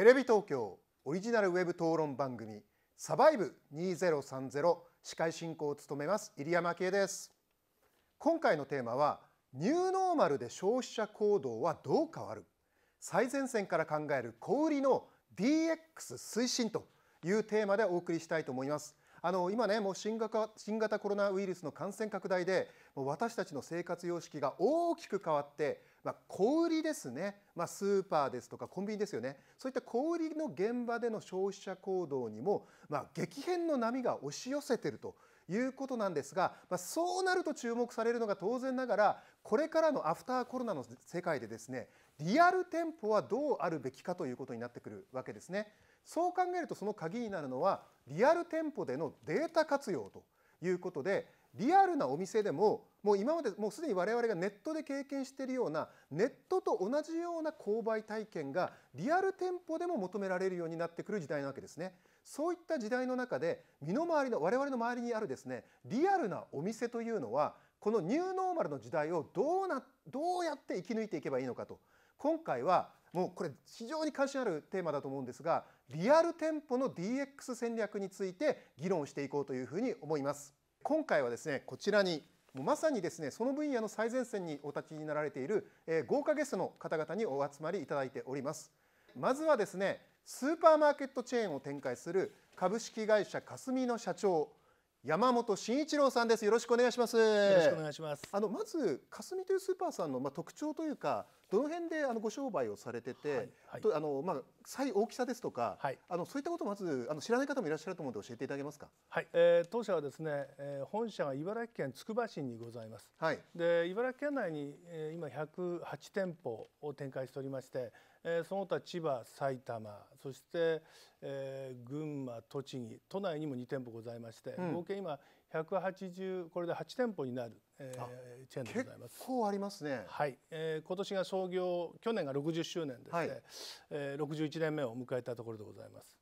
テレビ東京オリジナルウェブ討論番組サバイブ2030司会進行を務めます入山慶です今回のテーマはニューノーマルで消費者行動はどう変わる最前線から考える小売りの DX 推進というテーマでお送りしたいと思いますあの今ねもう新型新型コロナウイルスの感染拡大でもう私たちの生活様式が大きく変わってまあ、小売りですね、まあ、スーパーですとかコンビニですよねそういった小売りの現場での消費者行動にも、まあ、激変の波が押し寄せてるということなんですが、まあ、そうなると注目されるのが当然ながらこれからのアフターコロナの世界でですねリアル店舗はどうあるべきかということになってくるわけですね。そう考えるとその鍵になるのはリアル店舗でのデータ活用ということでリアルなお店でももう今までもうすでに我々がネットで経験しているようなネットと同じような購買体験がリアル店舗でも求められるようになってくる時代なわけですね。そういった時代の中で身の回りの我々の周りにあるですねリアルなお店というのはこのニューノーマルの時代をどうなどうやって生き抜いていけばいいのかと今回はもうこれ非常に関心あるテーマだと思うんですがリアル店舗の DX 戦略について議論していこうというふうに思います。今回はですねこちらにまさにですねその分野の最前線にお立ちになられている、えー、豪華ゲストの方々にお集まりいただいておりますまずはですねスーパーマーケットチェーンを展開する株式会社かすみの社長山本慎一郎さんですよろしくお願いしますよろしくお願いしますあのまずかすみというスーパーさんのまあ特徴というかどの辺であのご商売をされてて、とあのまあ最大きさですとか、あのそういったことをまずあの知らない方もいらっしゃると思うので教えていただけますか。はい、えー、当社はですね、えー、本社が茨城県つくば市にございます。はい。で茨城県内に、えー、今108店舗を展開しておりまして、えー、その他千葉、埼玉、そして、えー、群馬、栃木、都内にも2店舗ございまして、うん、合計今180これで8店舗になる。えー、チェーンでございます。結構ありますね。はい、えー、今年が創業去年が60周年ですね、はい、えー、61年目を迎えたところでございます。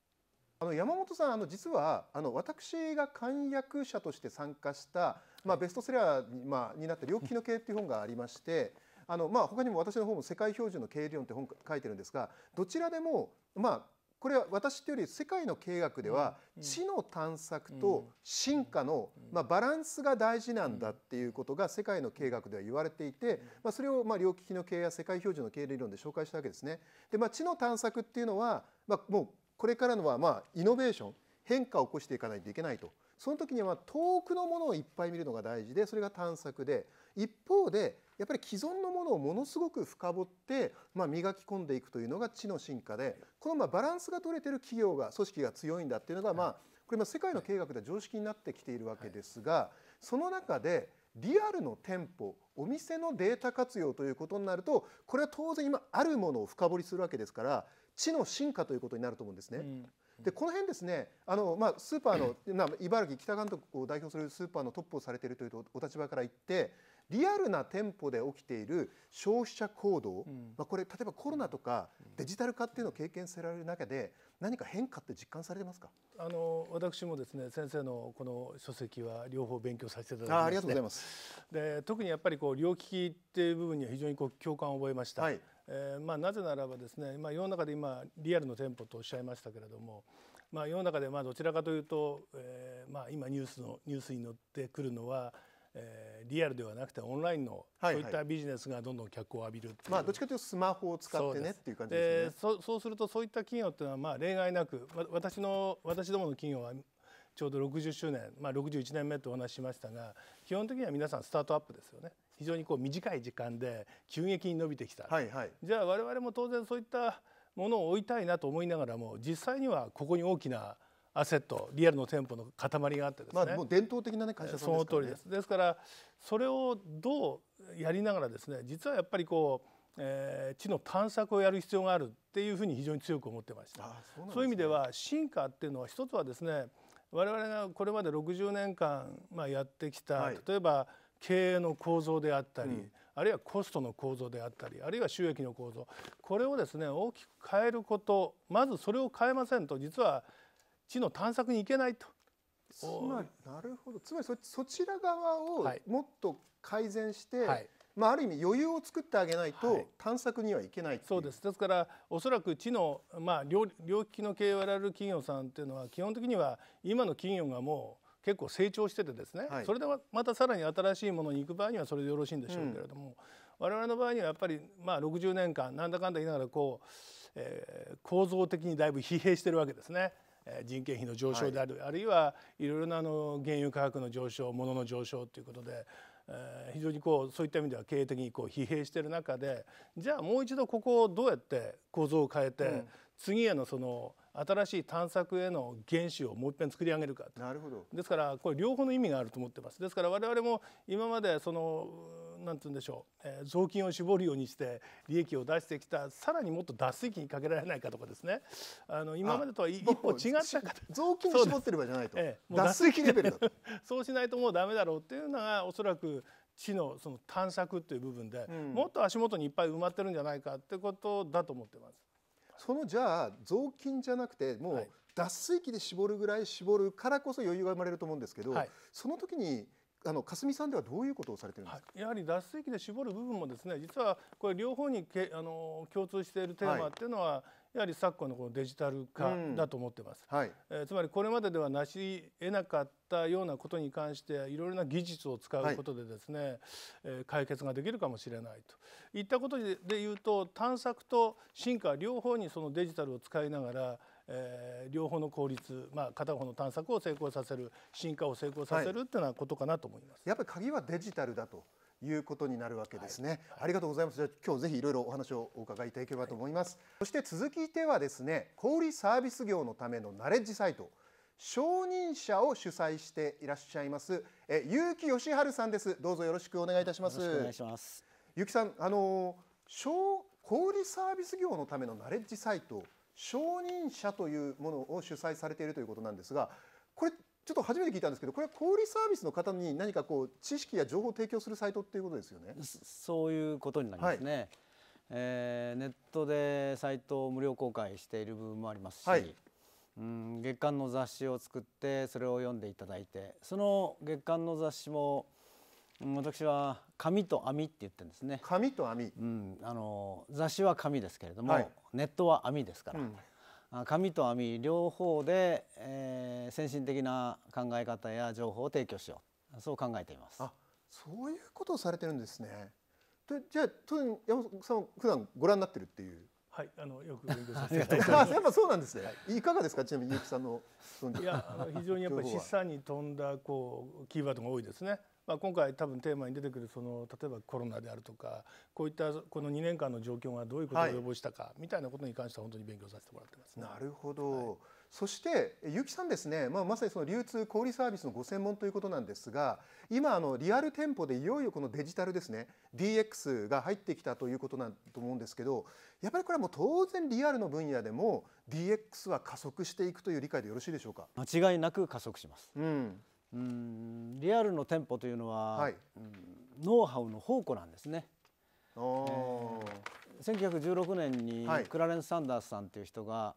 あの山本さんあの実はあの私が簡約者として参加した、まあ、ベストセラーに,、まあ、になった「猟奇の経営」っていう本がありまして。あのまあ、他にも私の方も「世界標準の経営理論」って本書いてるんですがどちらでも、まあ、これは私というより世界の経学では知の探索と進化のまあバランスが大事なんだっていうことが世界の経学では言われていてまあそれをまあ両利きの経営や世界標準の経営理論で紹介したわけですね。でまあ知の探索っていうのはまあもうこれからのはまあイノベーション変化を起こしていかないといけないとその時には遠くのものをいっぱい見るのが大事でそれが探索で一方でやっぱり既存のものをものすごく深掘って、まあ、磨き込んでいくというのが知の進化でこのまあバランスが取れている企業が組織が強いんだっていうのが、まあ、これ世界の経営学では常識になってきているわけですが、その中でリアルの店舗お店のデータ活用ということになるとこれは当然今あるものを深掘りするわけですから知の進化ということになると思うんですね。うんでこの辺ですねあの、まあ、スーパーの、茨城北監督を代表するスーパーのトップをされているというお立場から言ってリアルな店舗で起きている消費者行動、うん、まあ、これ例えばコロナとかデジタル化っていうのを経験せられる中で何か変化って実感されてますかあの私もですね先生のこの書籍は両方勉強させていただいてあありがとうございますで特にやっぱりこう両利きっていう部分には非常にこう共感を覚えました、はい、えー、まあ、なぜならばですね、まあ、世の中で今リアルの店舗とおっしゃいましたけれども、まあ、世の中でまあどちらかというと、えーまあ、今ニュースのニュースに載ってくるのはえー、リアルではなくてオンラインのそういったビジネスがどんどん脚光を浴びるまあ、どっちかというとスマホを使ってねっていう感じですねそうそうするとそういった企業っていうのはまあ例外なく私の私どもの企業はちょうど60周年、まあ、61年目とお話ししましたが基本的には皆さんスタートアップですよね非常にこう短い時間で急激に伸びてきた、はいはい、じゃあ我々も当然そういったものを追いたいなと思いながらも実際にはここに大きなアセットリアルの店舗の塊があってですね、まあ、もう伝統的な、ね、会社、ね、その通りですですからそれをどうやりながらですね実はやっぱりこう、えー、地の探索をやる必要があるっていうふうに非常に強く思ってました、ね、そういう意味では進化っていうのは一つはですね我々がこれまで60年間、まあ、やってきた、はい、例えば経営の構造であったり、うん、あるいはコストの構造であったりあるいは収益の構造これをですね大きく変えることまずそれを変えませんと実は地の探索に行けないと。つまりなるほどつまりそそちら側をもっと改善して、はい、まあ、ある意味余裕を作ってあげないと探索にはいけない、はい、そうですですからおそらく地の、まあ、領領域の経営をやられる企業さんっていうのは基本的には今の企業がもう結構成長しててですね、はい、それでまたさらに新しいものに行く場合にはそれでよろしいんでしょうけれども、うん、我々の場合にはやっぱりまあ60年間なんだかんだ言いながらこう、えー、構造的にだいぶ疲弊してるわけですね。人件費の上昇である、はい、あるいはいろいろなあの原油価格の上昇物の上昇ということで、えー、非常にこうそういった意味では経営的にこう疲弊している中でじゃあもう一度ここをどうやって構造を変えて、うん、次へのその新しい探索への原資をもう一遍作り上げるかなるほどですからこれ両方の意味があると思ってますですから我々も今までその何て言うんでしょう、えー、雑巾を絞るようにして利益を出してきたさらにもっと脱水機にかけられないかとかですねあの今までとは一歩違ったか雑巾を絞ってればじゃないと、ええ、脱水機レベルだと そうしないともうダメだろうっていうのがおそらく地のその探索っていう部分で、うん、もっと足元にいっぱい埋まってるんじゃないかってことだと思ってます。そのじゃあ雑巾じゃなくてもう脱水機で絞るぐらい絞るからこそ余裕が生まれると思うんですけど、はい、その時にあの霞さんではどういうことをされてるんですか。やはり脱水機で絞る部分もですね、実はこれ両方にけあの共通しているテーマっていうのは、はいやはり昨今のこのデジタル化だと思ってます、はい、えー、つまりこれまでではなし得なかったようなことに関していろいろな技術を使うことでですね、はい、えー、解決ができるかもしれないといったことで言うと探索と進化両方にそのデジタルを使いながらえー、両方の効率、まあ、片方の探索を成功させる進化を成功させる、はい、っていうようなことかなと思いますやっぱり鍵はデジタルだということになるわけですね、はいはい、ありがとうございますじゃ今日ぜひいろいろお話をお伺いいただければと思います、はい、そして続いてはですね小売サービス業のためのナレッジサイト承認者を主催していらっしゃいますえ結城義春さんですどうぞよろしくお願いいたしますよろしくお願いします結城さんあの小小売サービス業のためのナレッジサイト承認者というものを主催されているということなんですがこれちょっと初めて聞いたんですけどこれは小売サービスの方に何かこう知識や情報を提供するサイトっていうことですよねそういうことになりますね、はい、えー、ネットでサイトを無料公開している部分もありますし、はい、うん月間の雑誌を作ってそれを読んでいただいてその月間の雑誌も私は紙と網って言ってるんですね紙と網、うん、あの雑誌は紙ですけれども、はい、ネットは網ですから、うん紙と網両方で、えー、先進的な考え方や情報を提供しようそう考えています。あそういうことをされてるんですね。でじゃあ山本さん普段ご覧になってるっていうはい、あのよく勉強させていただいて やっぱそうなんですね。はい、いかがですか、ちなみにゆうきさんの。いや、あの非常にやっぱり示唆に富んだこうキーワードが多いですね。まあ、今回多分テーマに出てくるその例えばコロナであるとかこういったこの2年間の状況がどういうことを予防したか、はい、みたいなことに関しては本当に勉強させてもらってます、ね、なるほど、はい、そして結城さんですね、まあ、まさにその流通小売サービスのご専門ということなんですが今あのリアル店舗でいよいよこのデジタルですね DX が入ってきたということなんと思うんですけどやっぱりこれはもう当然リアルの分野でも DX は加速していくという理解でよろしいでしょうか間違いなく加速します、うん、うんリアルの店舗というのは、はい、うん、ノウハウの宝庫なんですね。えー、1916年にクラレンス・サンダースさんという人が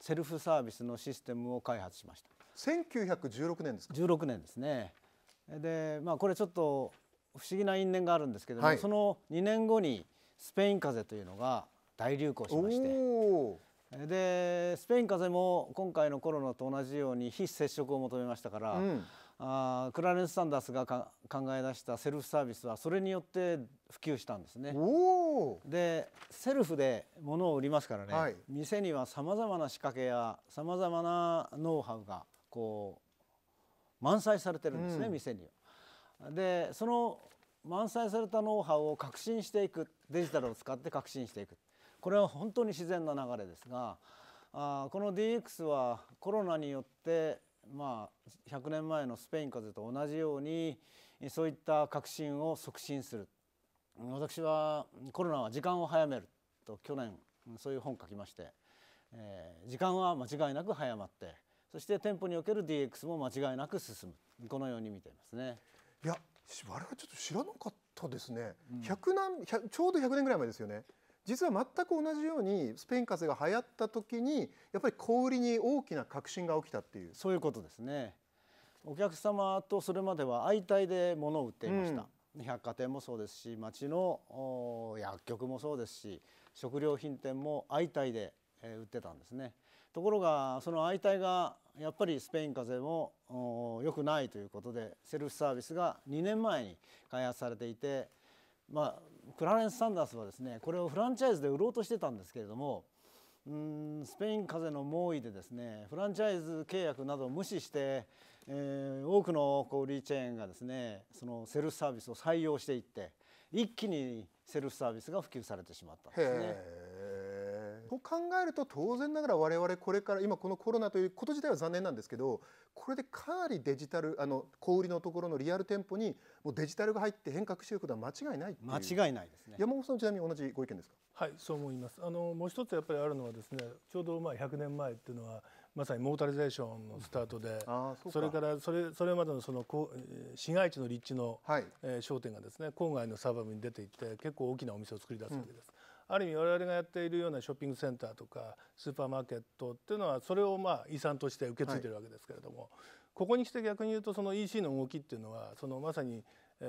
セルフサービスのシステムを開発しました。1916年ですか16年ですね。でまあこれちょっと不思議な因縁があるんですけども、はい、その2年後にスペイン風邪というのが大流行しましてでスペイン風邪も今回のコロナと同じように非接触を求めましたから、うん、あクラレンス・サンダースが考え出したセルフサービスはそれによって普及したんですね。でセルフで物を売りますからね、はい、店にはさまざまな仕掛けやさまざまなノウハウがこう満載されてるんですね、うん、店には。でその満載されたノウハウを革新していくデジタルを使って革新していくこれは本当に自然な流れですがあこの DX はコロナによってまあ、100年前のスペイン風邪と同じようにそういった革新を促進する私はコロナは時間を早めると去年そういう本書きまして、えー、時間は間違いなく早まってそして店舗における DX も間違いなく進むこのように見ていますね。いや我々ちょっと知らなかったですね、うん、100ちょうど100年ぐらい前ですよね。実は全く同じようにスペイン風邪が流行った時にやっぱり小売りに大きな革新が起きたっていうそういうことですねお客様とそれまでは相対で物を売っていました、うん、百貨店もそうですし町の薬局もそうですし食料品店も相対で売ってたんですねところがその相対がやっぱりスペイン風邪も良くないということでセルフサービスが2年前に開発されていてまあクラレンス・サンダースはですねこれをフランチャイズで売ろうとしてたんですけれどもんスペイン風邪の猛威でですねフランチャイズ契約などを無視して、えー、多くの小売チェーンがですねそのセルフサービスを採用していって一気にセルフサービスが普及されてしまったんですね。と考えると当然ながら我々これから今このコロナということ自体は残念なんですけどこれでかなりデジタルあの小売りのところのリアル店舗にもうデジタルが入って変革していくことは間違いない間違いないですね山本さんちなみに同じご意見ですかはいそう思いますあのもう一つやっぱりあるのはですねちょうどまあ100年前っていうのはまさにモータリゼーションのスタートで、あそそれからそれそれまでのその市街地の立地の、はい、えー、商店がですね郊外のサーバーに出ていって結構大きなお店を作り出すわけです。ある意味我々がやっているようなショッピングセンターとかスーパーマーケットっていうのはそれをまあ遺産として受け継いでるわけですけれども、はい、ここにきて逆に言うとその EC の動きっていうのはそのまさに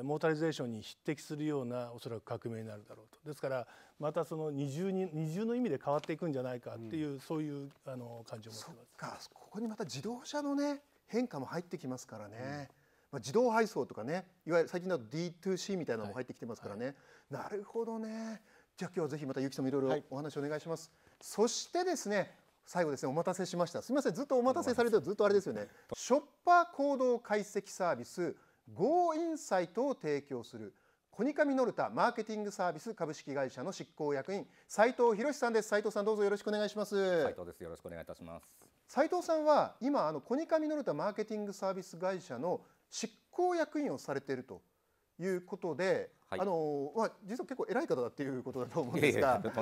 モータリゼーションに匹敵するようなおそらく革命になるだろうとですからまたその二重に二重の意味で変わっていくんじゃないかっていう、うん、そういうあの感じを持ってますここにまた自動車のね変化も入ってきますからね、うん、まあ、自動配送とかねいわゆる最近だと D2C みたいなのも入ってきてますからね、はいはい、なるほどねじゃあ今日はぜひまたゆきさんもいろいろお話お願いします、はい、そしてですね最後ですねお待たせしましたすみませんずっとお待たせされてずっとあれですよねショッパー行動解析サービス GO インサイトを提供するコニカミノルタマーケティングサービス株式会社の執行役員斉藤博さんです斉藤さんどうぞよろしくお願いします斉藤ですよろしくお願いいたします斉藤さんは今あのコニカミノルタマーケティングサービス会社の執行役員をされているということではい、あのまあ、実は結構偉い方だっていうことだと思うんですが、いいす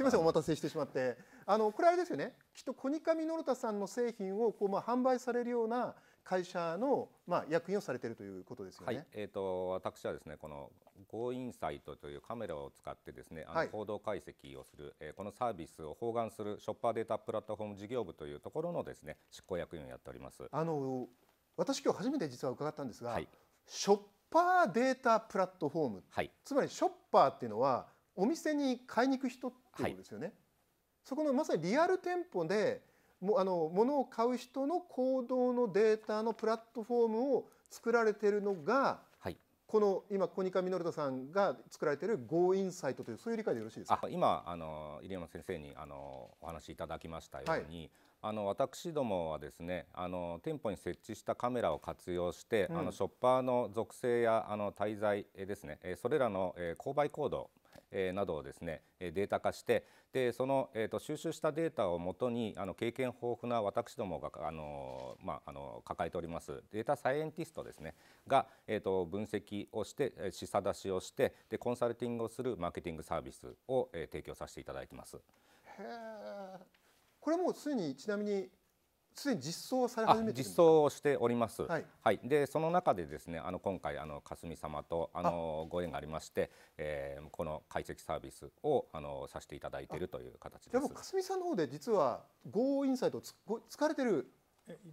みません、お待たせしてしまって、あのこれ、あれですよね、きっとコニカミノルタさんの製品をこう、まあ、販売されるような会社の、まあ、役員をされているということですよね、はい、えーと、私はですね、この Go インサイトというカメラを使って、ですねあの行動解析をする、え、はい、このサービスを包含するショッパーデータプラットフォーム事業部というところのですね執行役員をやっております。あの私今日初めて実は伺ったんですが、はいショッパーデータプラットフォーム、はい、つまりショッパーっていうのはお店に買いに行く人っていうことですよね。はい、そこのまさにリアル店舗でもあの物を買う人の行動のデータのプラットフォームを作られてるのが、はい、この今コニカミノルタさんが作られている Go インサイトというそういう理解でよろしいですか。今あの入山先生にあのお話しいただきましたように、あの私どもはですねあの店舗に設置したカメラを活用して、うん、あのショッパーの属性やあの滞在ですねそれらの購買行動などをですねデータ化してでその、えーと、収集したデータをもとにあの経験豊富な私どもがあの、まあ、あの抱えておりますデータサイエンティストですねが、えーと、と分析をして示唆出しをしてでコンサルティングをするマーケティングサービスを、えー、提供させていただいてます。へーこれもうすでにちなみにすでに実装され始めて実装しております、はい、はい、でその中でですねあの今回あの霞様とあのご縁がありまして、えー、この解析サービスをあのさせていただいているという形ですでも霞さんの方で実は Go インサイトをつ疲れてる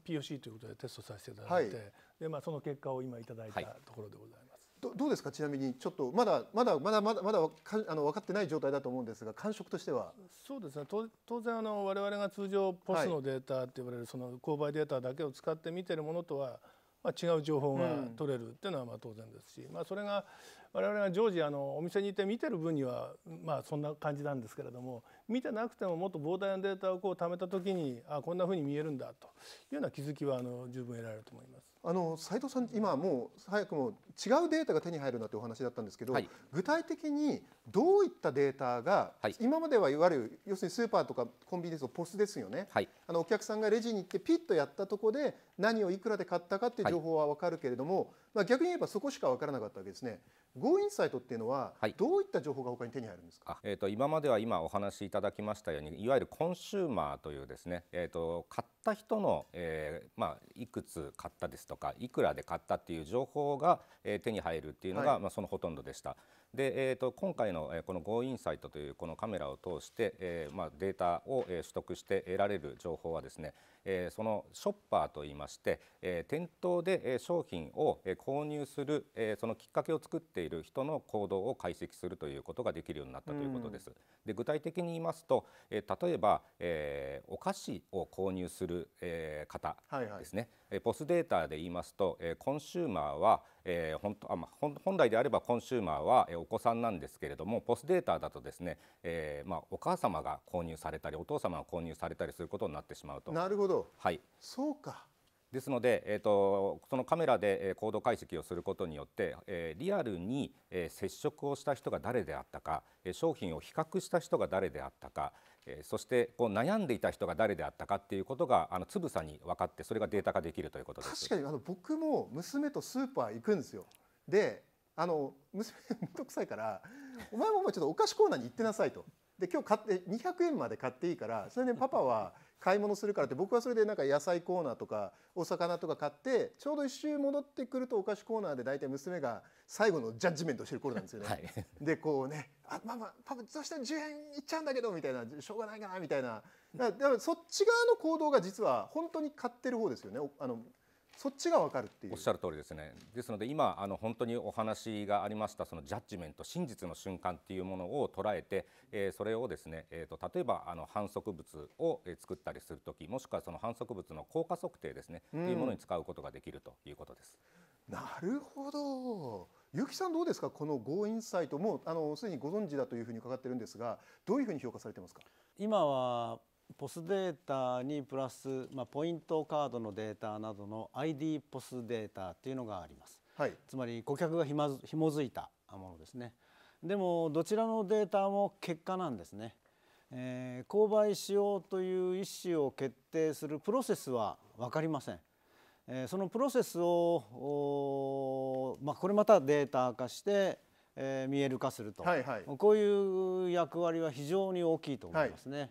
POC ということでテストさせていただいて、はい、でまあ、その結果を今いただいたところでございます。はいどどうですかちなみにちょっとまだまだまだまだまだかあの分かってない状態だと思うんですが感触としてはそうですね当然あの我々が通常ポスのデータって言われる、その購買データだけを使って見てるものとは、まあ、違う情報が取れるっていうのはまあ当然ですし、うん、まあ、それが我々が常時あのお店にいて見てる分にはまあそんな感じなんですけれども見てなくてももっと膨大なデータをこう貯めた時にあこんなふうに見えるんだというような気づきはあの十分得られると思いますあの藤さん今もう早くも違うデータが手に入るなというお話だったんですけど、はい、具体的にどういったデータが、はい、今まではいわゆる要するにスーパーとかコンビニですとポスですよね、はい、あのお客さんがレジに行ってピッとやったとこで何をいくらで買ったかっていう情報は分かるけれども、まあ、逆に言えばそこしか分からなかったわけですね。g o ンサイトっていうのは、どういった情報が他に手に入るんですか、えーと、と今までは今お話しいたただきましたようにいわゆるコンシューマーというですね、えーと、買った人の、えー、まあ、いくつ買ったですとかいくらで買ったっていう情報が、えー、手に入るっていうのが、はい、まあ、そのほとんどでした。で、えーと、今回の、えー、この g o i n s i g h というこのカメラを通して、えーまあ、データを、えー、取得して得られる情報はですねえそのショッパーといいまして、え店頭で商品を購入する、えそのきっかけを作っている人の行動を解析するということができるようになったということです。うん、で具体的に言いますと、え例えば、えお菓子を購入する、え方ですね、はいはい、ポスデータで言いますと、えコンシューマーは、え本当あ、ま本来であればコンシューマーは、えお子さんなんですけれどもポスデータだとですね、えまあ、お母様が購入されたりお父様が購入されたりすることになってしまうと。なるほどど、はい、そうか。ですので、えーと、そのカメラで行動解析をすることによって、えー、リアルに、えー、接触をした人が誰であったか、えー、商品を比較した人が誰であったか、えー、そしてこう悩んでいた人が誰であったかっていうことがあのつぶさに分かってそれがデータ化できるということです確かにあの僕も娘とスーパー行くんですよ。であの娘めんどくさいから「お前もちょっとお菓子コーナーに行ってなさい」と。で今日買って200円まで買っていいからそれでパパは買い物するからって僕はそれでなんか野菜コーナーとかお魚とか買ってちょうど1周戻ってくるとお菓子コーナーで大体娘が最後のジャッジメントしてる頃なんですよね。はい、でこうね「あママパパそしたら10円いっちゃうんだけど」みたいな「しょうがないかな」みたいなだからそっち側の行動が実は本当に買ってる方ですよねあのそっちが分かるっていうおっしゃる通りですねですので今あの本当にお話がありましたそのジャッジメント真実の瞬間っていうものを捉えて、えー、それをですね、えーと、例えばあの反則物を作ったりする時もしくはその反則物の効果測定ですね、うん、いうものに使うことができるということです。なるほど結城さんどうですかこのゴーインサイトもうあのすでにご存知だというふうに伺ってるんですがどういうふうに評価されてますか今はポスデータにプラス、まあ、ポイントカードのデータなどの ID ポスデータというのがあります、はい、つまり顧客がひまひもづいたものですねでもどちらのデータも結果なんですね、えー、購買しようという意思を決定するプロセスは分かりません、えー、そのプロセスを、まあ、これまたデータ化してえー、見える化すると、はいはい、こういう役割は非常に大きいと思いますね。はい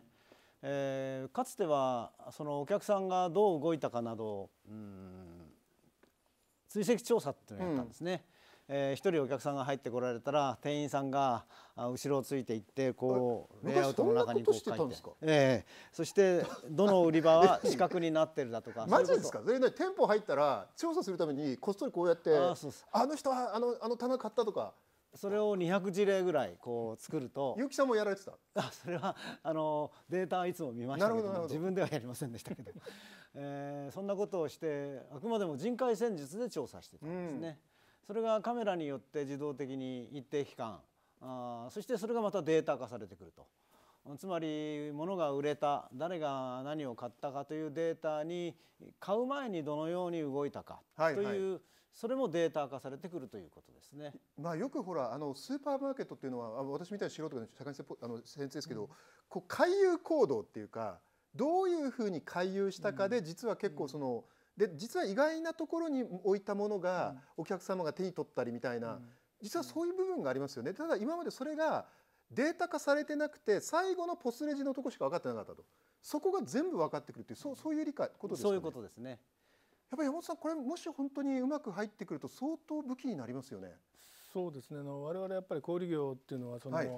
えー、かつてはそのお客さんがどう動いたかなど、うん、追跡調査っていうのをやったんですね。うん、えー、一人お客さんが入ってこられたら店員さんが後ろをついていってこうレイアウトの中にこう書いてえー、そしてどの売り場は四角になってるだとか マジですかそれ店舗入ったら調査するためにこっそりこうやってあの人はあのあの棚買ったとかそれを200事例ぐらいこう作ると結城さんもやられてたあそれはあのデータいつも見ましたけどどど自分ではやりませんでしたけど、えー、そんなことをしてあくまでも人海戦術で調査してたんですね、うん、それがカメラによって自動的に一定期間あそしてそれがまたデータ化されてくるとつまり物が売れた誰が何を買ったかというデータに買う前にどのように動いたかという、はいはいそれもデータ化されてくるということですね、まあ、よくほらあのスーパーマーケットっていうのは私みたいに素人先あの先生ですけど、うん、こう回遊行動っていうかどういうふうに回遊したかで実は結構その、うん、で実は意外なところに置いたものがお客様が手に取ったりみたいな、うん、実はそういう部分がありますよね。ただ今までそれがデータ化されてなくて最後のポスレジのとこしか分かってなかったとそこが全部分かってくるっていうそうそういう理解ことですか、ね、そういうことですね。やっぱり山本さんこれもし本当にうまく入ってくると相当武器になりますよね。そうですねあの我々やっぱり小売業っていうのはその、はい、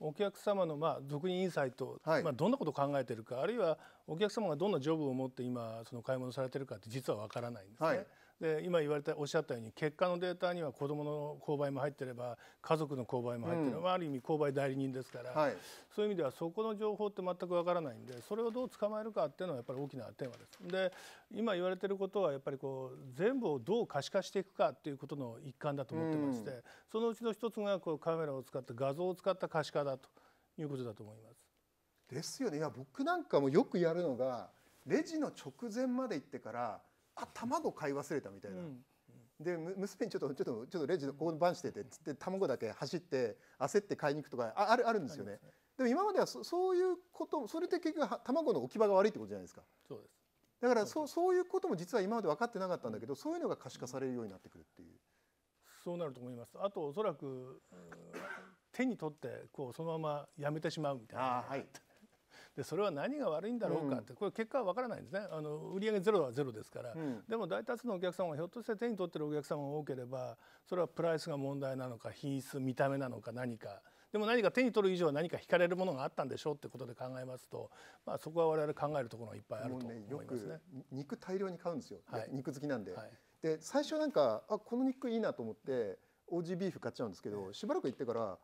お客様のまあ俗にインサイト、はい、まあ、どんなことを考えているかあるいはお客様がどんなジョブを持って今その買い物されてるかって実はわからないんですね。はいで今言われたおっしゃったように結果のデータには子どもの購買も入ってれば家族の購買も入ってれば、うん、ある意味購買代理人ですから、はい、そういう意味ではそこの情報って全くわからないんでそれをどう捕まえるかっていうのはやっぱり大きなテーマです。で今言われてることはやっぱりこう全部をどう可視化していくかっていうことの一環だと思ってまして、うん、そのうちの一つがこうカメラを使った画像を使った可視化だということだと思います。ですよねいや僕なんかもよくやるのがレジの直前まで行ってからあ卵買い忘れたみたいな。うんで娘にちょっとちょっとちょっとレジここの番しててつって卵だけ走って焦って買いに行くとかああるあるんですよね、ね、でも今まではそそういうことそれって結局卵の置き場が悪いってことじゃないですかそうですだからそうそういうことも実は今まで分かってなかったんだけどそういうのが可視化されるようになってくるっていうそうなると思いますあとおそらく手に取ってこうそのままやめてしまうみたいな、はい、でそれは何が悪いんだろうかって、これ結果は分からないんですねあの売上ゼロはゼロですから、でも大多数のお客様がひょっとして手に取ってるお客様が多ければそれはプライスが問題なのか品質見た目なのか何かでも何か手に取る以上は何か引かれるものがあったんでしょうってことで考えますと、まあ、そこは我々考えるところがいっぱいあると思いますね。ね肉大量に買うんですよ、はい、肉好きなんで。はい、で最初なんかあこの肉いいなと思ってオージービーフ買っちゃうんですけどしばらく行ってから。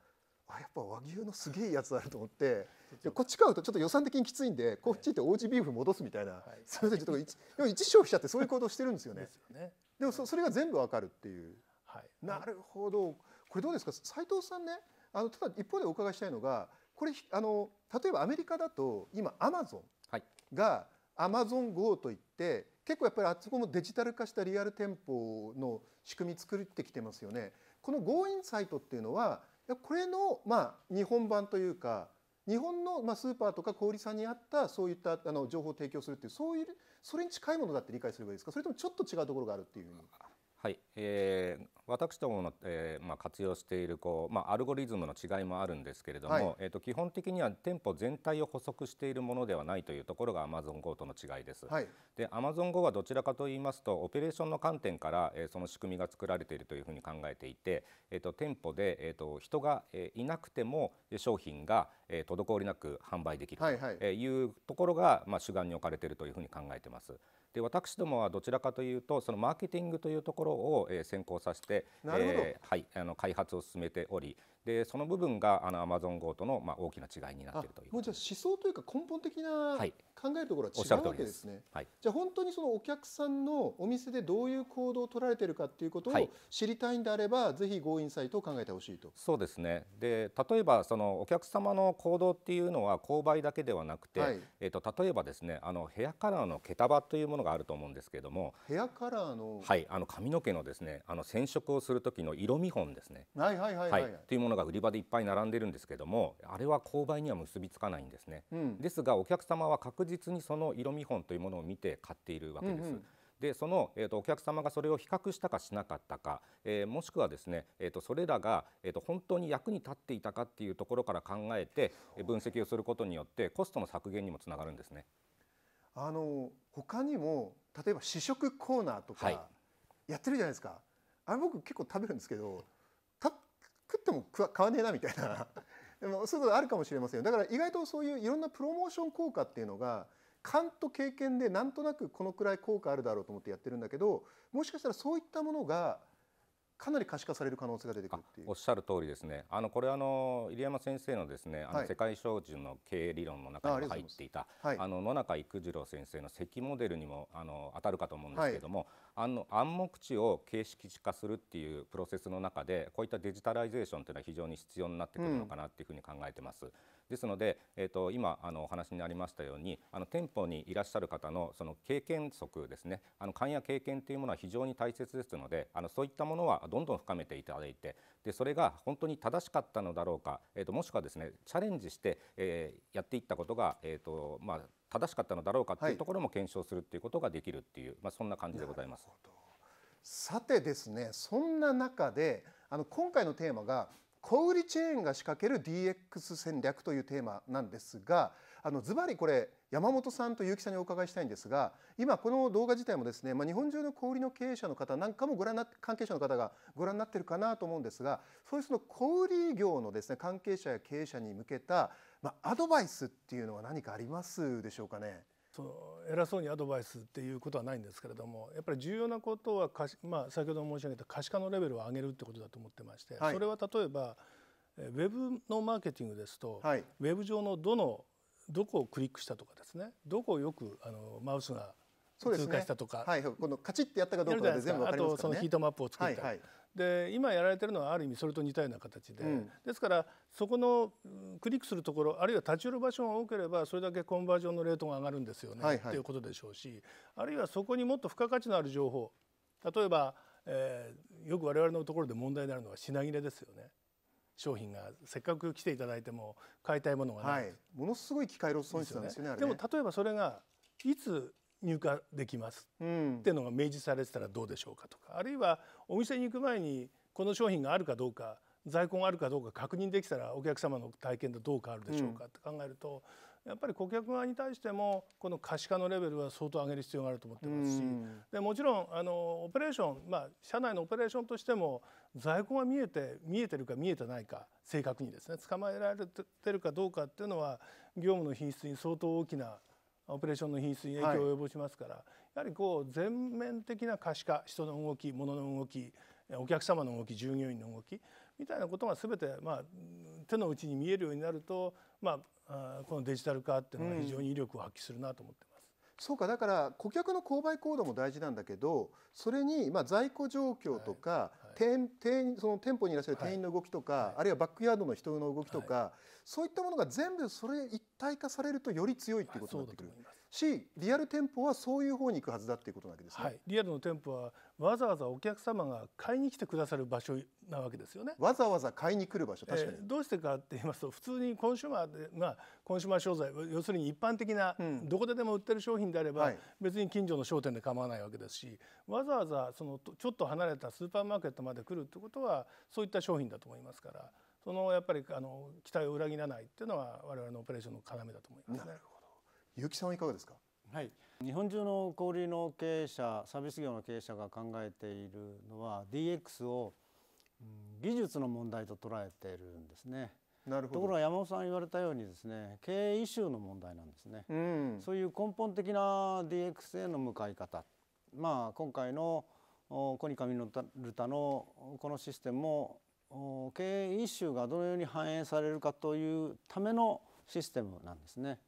あやっぱ和牛のすげえやつあると思ってこっち買うとちょっと予算的にきついんでこっち行ってオージービーフ戻すみたいな、はい、すみませんちょっと一でも一消費者ってそういう行動してるんですよね。でよねでもそそれが全部わかるっていう。はい、なるほどこれどうですか斉藤さんねあのただ一方でお伺いしたいのがこれあの例えばアメリカだと今アマゾンがアマゾン GO といって結構やっぱりあそこもデジタル化したリアル店舗の仕組み作ってきてますよね。このゴーインサイトっていうのはこれの、まあ、日本版というか日本の、まあ、スーパーとか小売さんにあったそういったあの情報を提供するっていうそういうそれに近いものだって理解すればいいですかそれともちょっと違うところがあるっていうふうに。はい、えー、私どもの、えーまあ、活用しているこう、まあ、アルゴリズムの違いもあるんですけれども、はい、えーと、基本的には店舗全体を補足しているものではないというところがアマゾン g o との違いです。アマで AmazonGo はどちらかといいますとオペレーションの観点から、えー、その仕組みが作られているというふうに考えていて、えーと、店舗で、えーと、人が、えー、いなくても商品が、えー、滞りなく販売できるというところが、いまあ、主眼に置かれているというふうに考えています。で私どもはどちらかというとそのマーケティングというところを、えー、先行させて、えー、はい、あの開発を進めておりでその部分があのアマゾン o g o との、まあ、大きな違いになっているというもうじゃ思想というか根本的な考えるところは違うわけですね、はいすはい、じゃ本当にそのお客さんのお店でどういう行動を取られているかということを知りたいんであれば、はい、ぜひ Go インサイトを考えてほしいとそうですねで例えばそのお客様の行動っていうのは購買だけではなくて、はい、えーと例えばですねあのヘアカラーの毛束というもののがあると思うんですけれどもヘアカラーの,、はい、あの髪の毛のですねあの染色をする時の色見本ですねはいはいはいはい、はい、というものが売り場でいっぱい並んでるんですけどもあれは購買には結びつかないんですね、うん、ですがお客様は確実にその色見本というものを見て買っているわけです。うんうんでその、えーと、お客様がそれを比較したかしなかったか、えー、もしくはですね、えーと、それらが、えーと、と本当に役に立っていたかっていうところから考えて分析をすることによってコストの削減にもつながるんですね。あの他にも例えば試食コーナーとかやってるじゃないですか、はい、あれ僕結構食べるんですけど食っても食わねえなみたいなでもそういうことあるかもしれませんよだから意外とそういういろんなプロモーション効果っていうのが勘と経験でなんとなくこのくらい効果あるだろうと思ってやってるんだけどもしかしたらそういったものがかなり可視化される可能性が出てくるっていうおっしゃる通りですねあのこれあの入山先生のですねあの世界標準の経営理論の中にも入っていたあ、はい、あの野中育次郎先生の席モデルにもあの当たるかと思うんですけれども、はい、あの暗黙知を形式化するっていうプロセスの中でこういったデジタライゼーションというのは非常に必要になってくるのかなっていうふうに考えてます。うんですので、えーと、今あのお話にありましたようにあの店舗にいらっしゃる方のその経験則ですねあの勘や経験というものは非常に大切ですのであのそういったものはどんどん深めていただいてでそれが本当に正しかったのだろうか、えーと、もしくはですねチャレンジして、えー、やっていったことが、えーとまあ、正しかったのだろうかというところも検証するということができるっていう、はい、まあ、そんな感じでございます。さてですねそんな中であの今回のテーマが小売チェーンが仕掛ける DX 戦略というテーマなんですがあのズバリこれ山本さんと結城さんにお伺いしたいんですが今この動画自体もですね、まあ、日本中の小売の経営者の方なんかもご覧な関係者の方がご覧になってるかなと思うんですがそういうその小売業のですね関係者や経営者に向けた、まあ、アドバイスっていうのは何かありますでしょうかね。そう偉そうにアドバイスっていうことはないんですけれどもやっぱり重要なことはまあ、先ほど申し上げた可視化のレベルを上げるってことだと思ってまして、はい、それは例えばウェブのマーケティングですと、はい、ウェブ上のどのどこをクリックしたとかですねどこをよくあのマウスが通過したとか、ねはい、このカチッてやったかどうかで全部分かりますから、ね、あとそのヒートマップを作ったはいはい、で今やられてるのはある意味それと似たような形で、うん、ですからそこのクリックするところあるいは立ち寄る場所が多ければそれだけコンバージョンのレートが上がるんですよね、はいはい、っていうことでしょうしあるいはそこにもっと付加価値のある情報例えば、えー、よく我々のところで問題になるのは品切れですよね。商品がせっかく来ていただいても買いたいものがない、はい、ものすごい機械ロス損失なんですよね、ね、でも例えばそれがいつ入荷できます、っていうのが明示されてたらどうでしょうかとかあるいはお店に行く前にこの商品があるかどうか在庫があるかどうか確認できたらお客様の体験とどう変わるでしょうかって考えると、やっぱり顧客側に対してもこの可視化のレベルは相当上げる必要があると思ってますし、でもちろんあのオペレーション、まあ、社内のオペレーションとしても在庫が見えて見えてるか見えてないか正確にですね捕まえられてるかどうかっていうのは業務の品質に相当大きなオペレーションの品質に影響を及ぼしますから、はい、やはりこう全面的な可視化人の動き物の動きお客様の動き従業員の動きみたいなことが全て、まあ、手の内に見えるようになると、まあ、このデジタル化っていうのは非常に威力を発揮するなと思ってます。うんそうかだから顧客の購買行動も大事なんだけどそれにまあ在庫状況とか、はいはい、店その店舗にいらっしゃる店員の動きとか、はい、あるいはバックヤードの人の動きとか、そういったものが全部それ一体化されるとより強いっていうことになってくる。しリアル店舗はそういう方に行くはずだっていうことなわけですね、はい、リアルの店舗はわざわざお客様が買いに来てくださる場所なわけですよねわざわざ買いに来る場所確かに、えー、どうしてかって言いますと普通にコンシューマーで、まあ、コンシューマー商材要するに一般的な、うん、どこででも売ってる商品であれば、はい、別に近所の商店で構わないわけですしわざわざそのちょっと離れたスーパーマーケットまで来るってことはそういった商品だと思いますからそのやっぱりあの期待を裏切らないっていうのは我々のオペレーションの要だと思いますね。結城さんはいかがですかはい日本中の小売の経営者サービス業の経営者が考えているのは DX を、うん、技術の問題と捉えているんですね。なるほどところが山本さん言われたようにですね経営イシューの問題なんですね、うん、そういう根本的な DX への向かい方まあ今回のコニカミノルタのこのシステムも経営イシューがどのように反映されるかというためのシステムなんですね。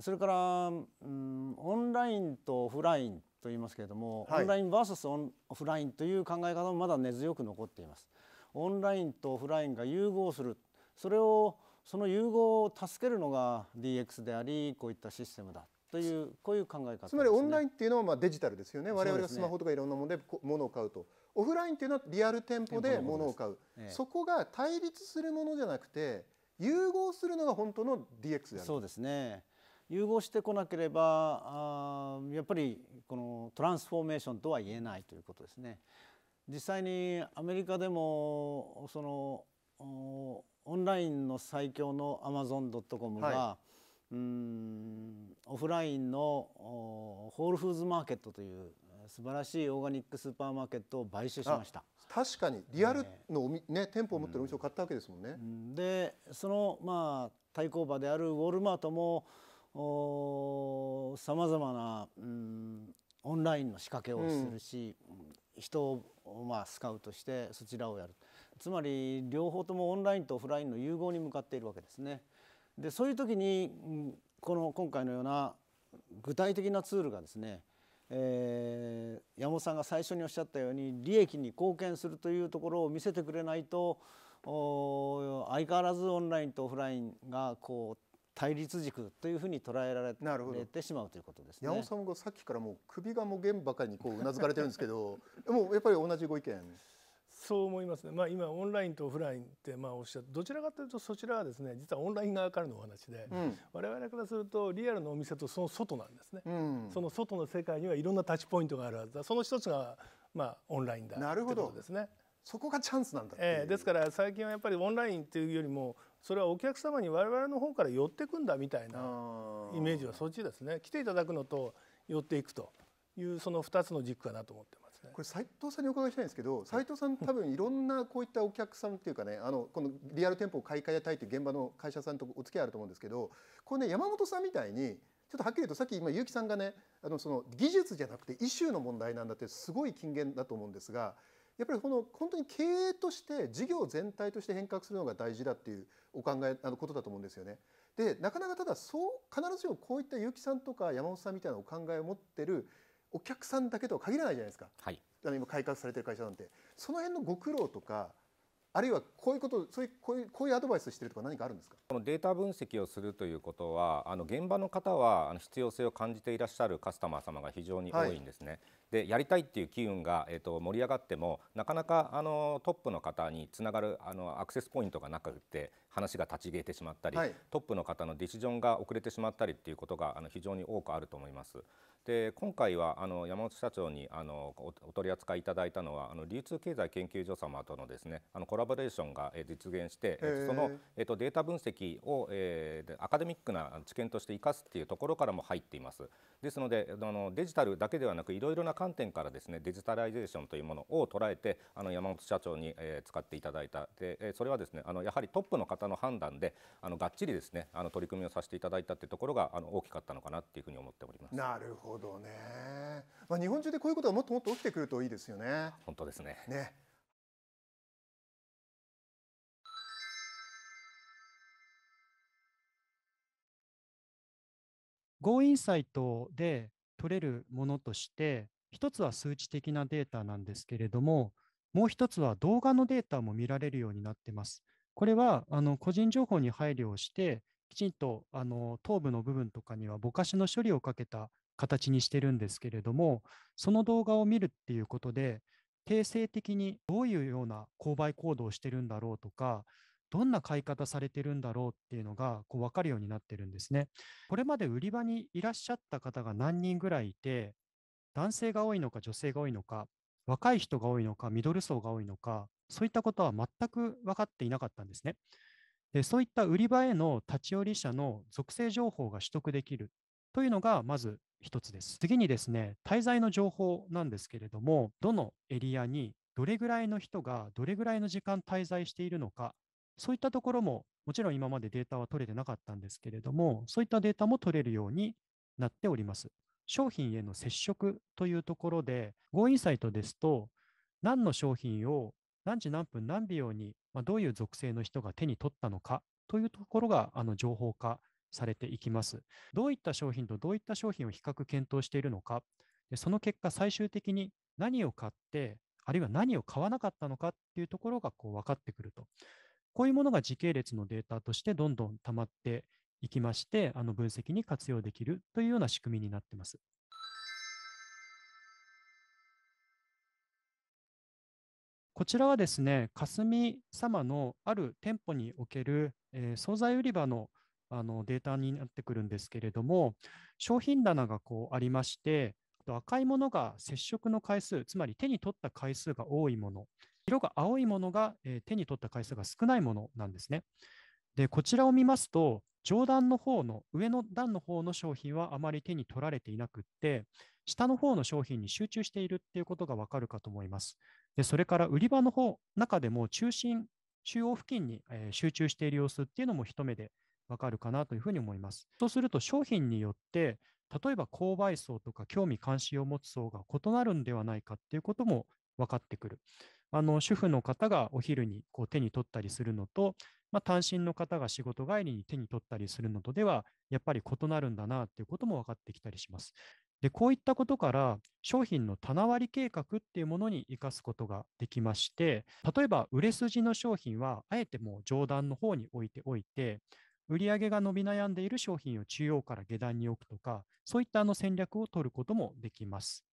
それから、うん、オンラインとオフラインと言いますけれども、はい、オンライン VS オンオフラインという考え方もまだ根強く残っています。オンラインとオフラインが融合するそれをその融合を助けるのが DX でありこういったシステムだというこういう考え方、ね、つまりオンラインっていうのはまあデジタルですよね我々がスマホとかいろんなもので物を買うとオフラインっていうのはリアル店舗で物を買う、そこが対立するものじゃなくて融合するのが本当の DX であるそうですね融合してこなければあやっぱりこのトランスフォーメーションとは言えないということですね。実際にアメリカでもそのオンラインの最強のアマゾン・ドット・コムが、はい、うんオフラインのホールフーズマーケットという素晴らしいオーガニックスーパーマーケットを買収しました。確かにリアルのおみ、ね、ね、店舗を持ってるお店を買ったわけですもんね。うん、でそのまあ対抗馬であるウォルマートもさまざまな、うん、オンラインの仕掛けをするし、うん、人を、まあ、スカウトしてそちらをやるつまり両方ともオンラインとオフラインの融合に向かっているわけですね。でそういう時にこの今回のような具体的なツールがですね、えー、山本さんが最初におっしゃったように利益に貢献するというところを見せてくれないと相変わらずオンラインとオフラインがこう対立軸というふうに捉えられてしまうということですね。矢野さんがさっきからもう首がもげんばかりにこううなずかれてるんですけど もうやっぱり同じご意見そう思いますね、まあ、今オンラインとオフラインってまあおっしゃってどちらかというとそちらはですね実はオンライン側からのお話で、うん、我々からするとリアルのお店とその外なんですね、うん、その外の世界にはいろんなタッチポイントがあるはずだその一つがまあオンラインだということですね。そこがチャンスなんだえー、ですから最近はやっぱりオンラインっていうよりもそれはお客様に我々の方から寄ってくんだみたいなイメージはそっちですね来ていただくのと寄っていくというその2つの軸かなと思ってます、ね、これ斉藤さんにお伺いしたいんですけど斉藤さん多分いろんなこういったお客さんっていうかねあのこのリアル店舗を買い替えたいっていう現場の会社さんとお付き合いあると思うんですけどこれね山本さんみたいにちょっとはっきり言うとさっき今結城さんがねあのその技術じゃなくてイシューの問題なんだってすごい金言だと思うんですがやっぱりこの本当に経営として事業全体として変革するのが大事だっていうお考えあのことだと思うんですよね。でなかなかただそう必ずしもこういった結城さんとか山本さんみたいなお考えを持ってるお客さんだけとは限らないじゃないですか、はい、あの今改革されてる会社なんてその辺のご苦労とかあるいはこういうことそういうこういうこういうアドバイスしてるとか何かあるんですかこのデータ分析をするということはあの現場の方は必要性を感じていらっしゃるカスタマー様が非常に多いんですね、はいでやりたいっていう機運が、えー、と盛り上がってもなかなかあのトップの方につながるあのアクセスポイントがなくて話が立ち消えてしまったり、はい、トップの方のディシジョンが遅れてしまったりっていうことがあの非常に多くあると思います。で今回はあの山本社長にあのお取り扱いいただいたのはあの流通経済研究所様とのですねあのコラボレーションが実現して、えー、その、えー、とデータ分析を、えー、アカデミックな知見として生かすっていうところからも入っていますですのであのデジタルだけではなくいろいろな観点からですねデジタライゼーションというものを捉えてあの山本社長に、えー、使っていただいたで、えそれはですねあのやはりトップの方の判断であのがっちりですねあの取り組みをさせていただいたっていうところがあの大きかったのかなっていうふうに思っております。なるほどほどね。まあ、日本中でこういうことがもっともっと起きてくるといいですよね。本当ですね。ね。ゴーインサイトで取れるものとして、一つは数値的なデータなんですけれども、もう一つは動画のデータも見られるようになってます。これはあの個人情報に配慮をして、きちんとあの頭部の部分とかにはぼかしの処理をかけた形にしてるんですけれどもその動画を見るっていうことで定性的にどういうような購買行動をしてるんだろうとかどんな買い方されてるんだろうっていうのがこう分かるようになってるんですね。これまで売り場にいらっしゃった方が何人ぐらいいて男性が多いのか女性が多いのか若い人が多いのかミドル層が多いのかそういったことは全く分かっていなかったんですね。でそういった売り場への立ち寄り者の属性情報が取得できるというのがまず一つです。次にですね、滞在の情報なんですけれども、どのエリアにどれぐらいの人がどれぐらいの時間滞在しているのか、そういったところももちろん今までデータは取れてなかったんですけれども、そういったデータも取れるようになっております。商品への接触というところで、Go インサイトですと、何の商品を何時何分何秒に、まあ、どういう属性の人が手に取ったのかというところがあの情報化されていきます。どういった商品とどういった商品を比較検討しているのか、でその結果、最終的に何を買って、あるいは何を買わなかったのかっていうところがこう分かってくると。こういうものが時系列のデータとしてどんどん溜まっていきまして、あの分析に活用できるというような仕組みになってます。こちらはですね、霞様のある店舗における、えー、惣菜売り場のあのデータになってくるんですけれども、商品棚がこうありまして、赤いものが接触の回数、つまり手に取った回数が多いもの、色が青いものが、えー、手に取った回数が少ないものなんですね。で、こちらを見ますと、上段の方の、上の段の方の商品はあまり手に取られていなくって、下の方の商品に集中しているっていうことがわかるかと思います。で、それから売り場の方、中でも中心、中央付近に集中している様子っていうのも一目でわかるかなというふうに思います。そうすると商品によって例えば購買層とか興味関心を持つ層が異なるんではないかっていうことも分かってくる。あの主婦の方がお昼にこう手に取ったりするのと、まあ、単身の方が仕事帰りに手に取ったりするのとではやっぱり異なるんだなっていうことも分かってきたりします。でこういったことから商品の棚割り計画っていうものに生かすことができまして例えば売れ筋の商品はあえてもう上段の方に置いておいて売上が伸び悩んでいる商品を中央から下段に置くとか、そういったあの戦略を取ることもできます。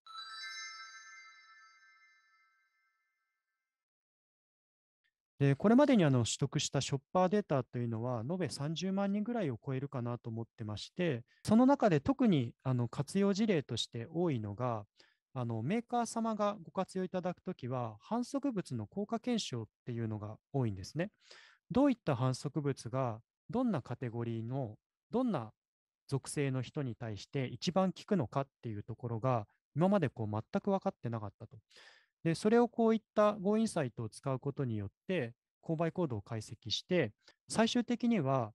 でこれまでにあの取得したショッパーデータというのは、延べ30万人ぐらいを超えるかなと思ってまして、その中で特にあの活用事例として多いのが、あのメーカー様がご活用いただくときは、反則物の効果検証っていうのが多いんですね。どういった反則物がどんなカテゴリーのどんな属性の人に対して一番効くのかっていうところが今までこう全く分かってなかったと。でそれをこういった Go インサイトを使うことによって購買行動を解析して最終的には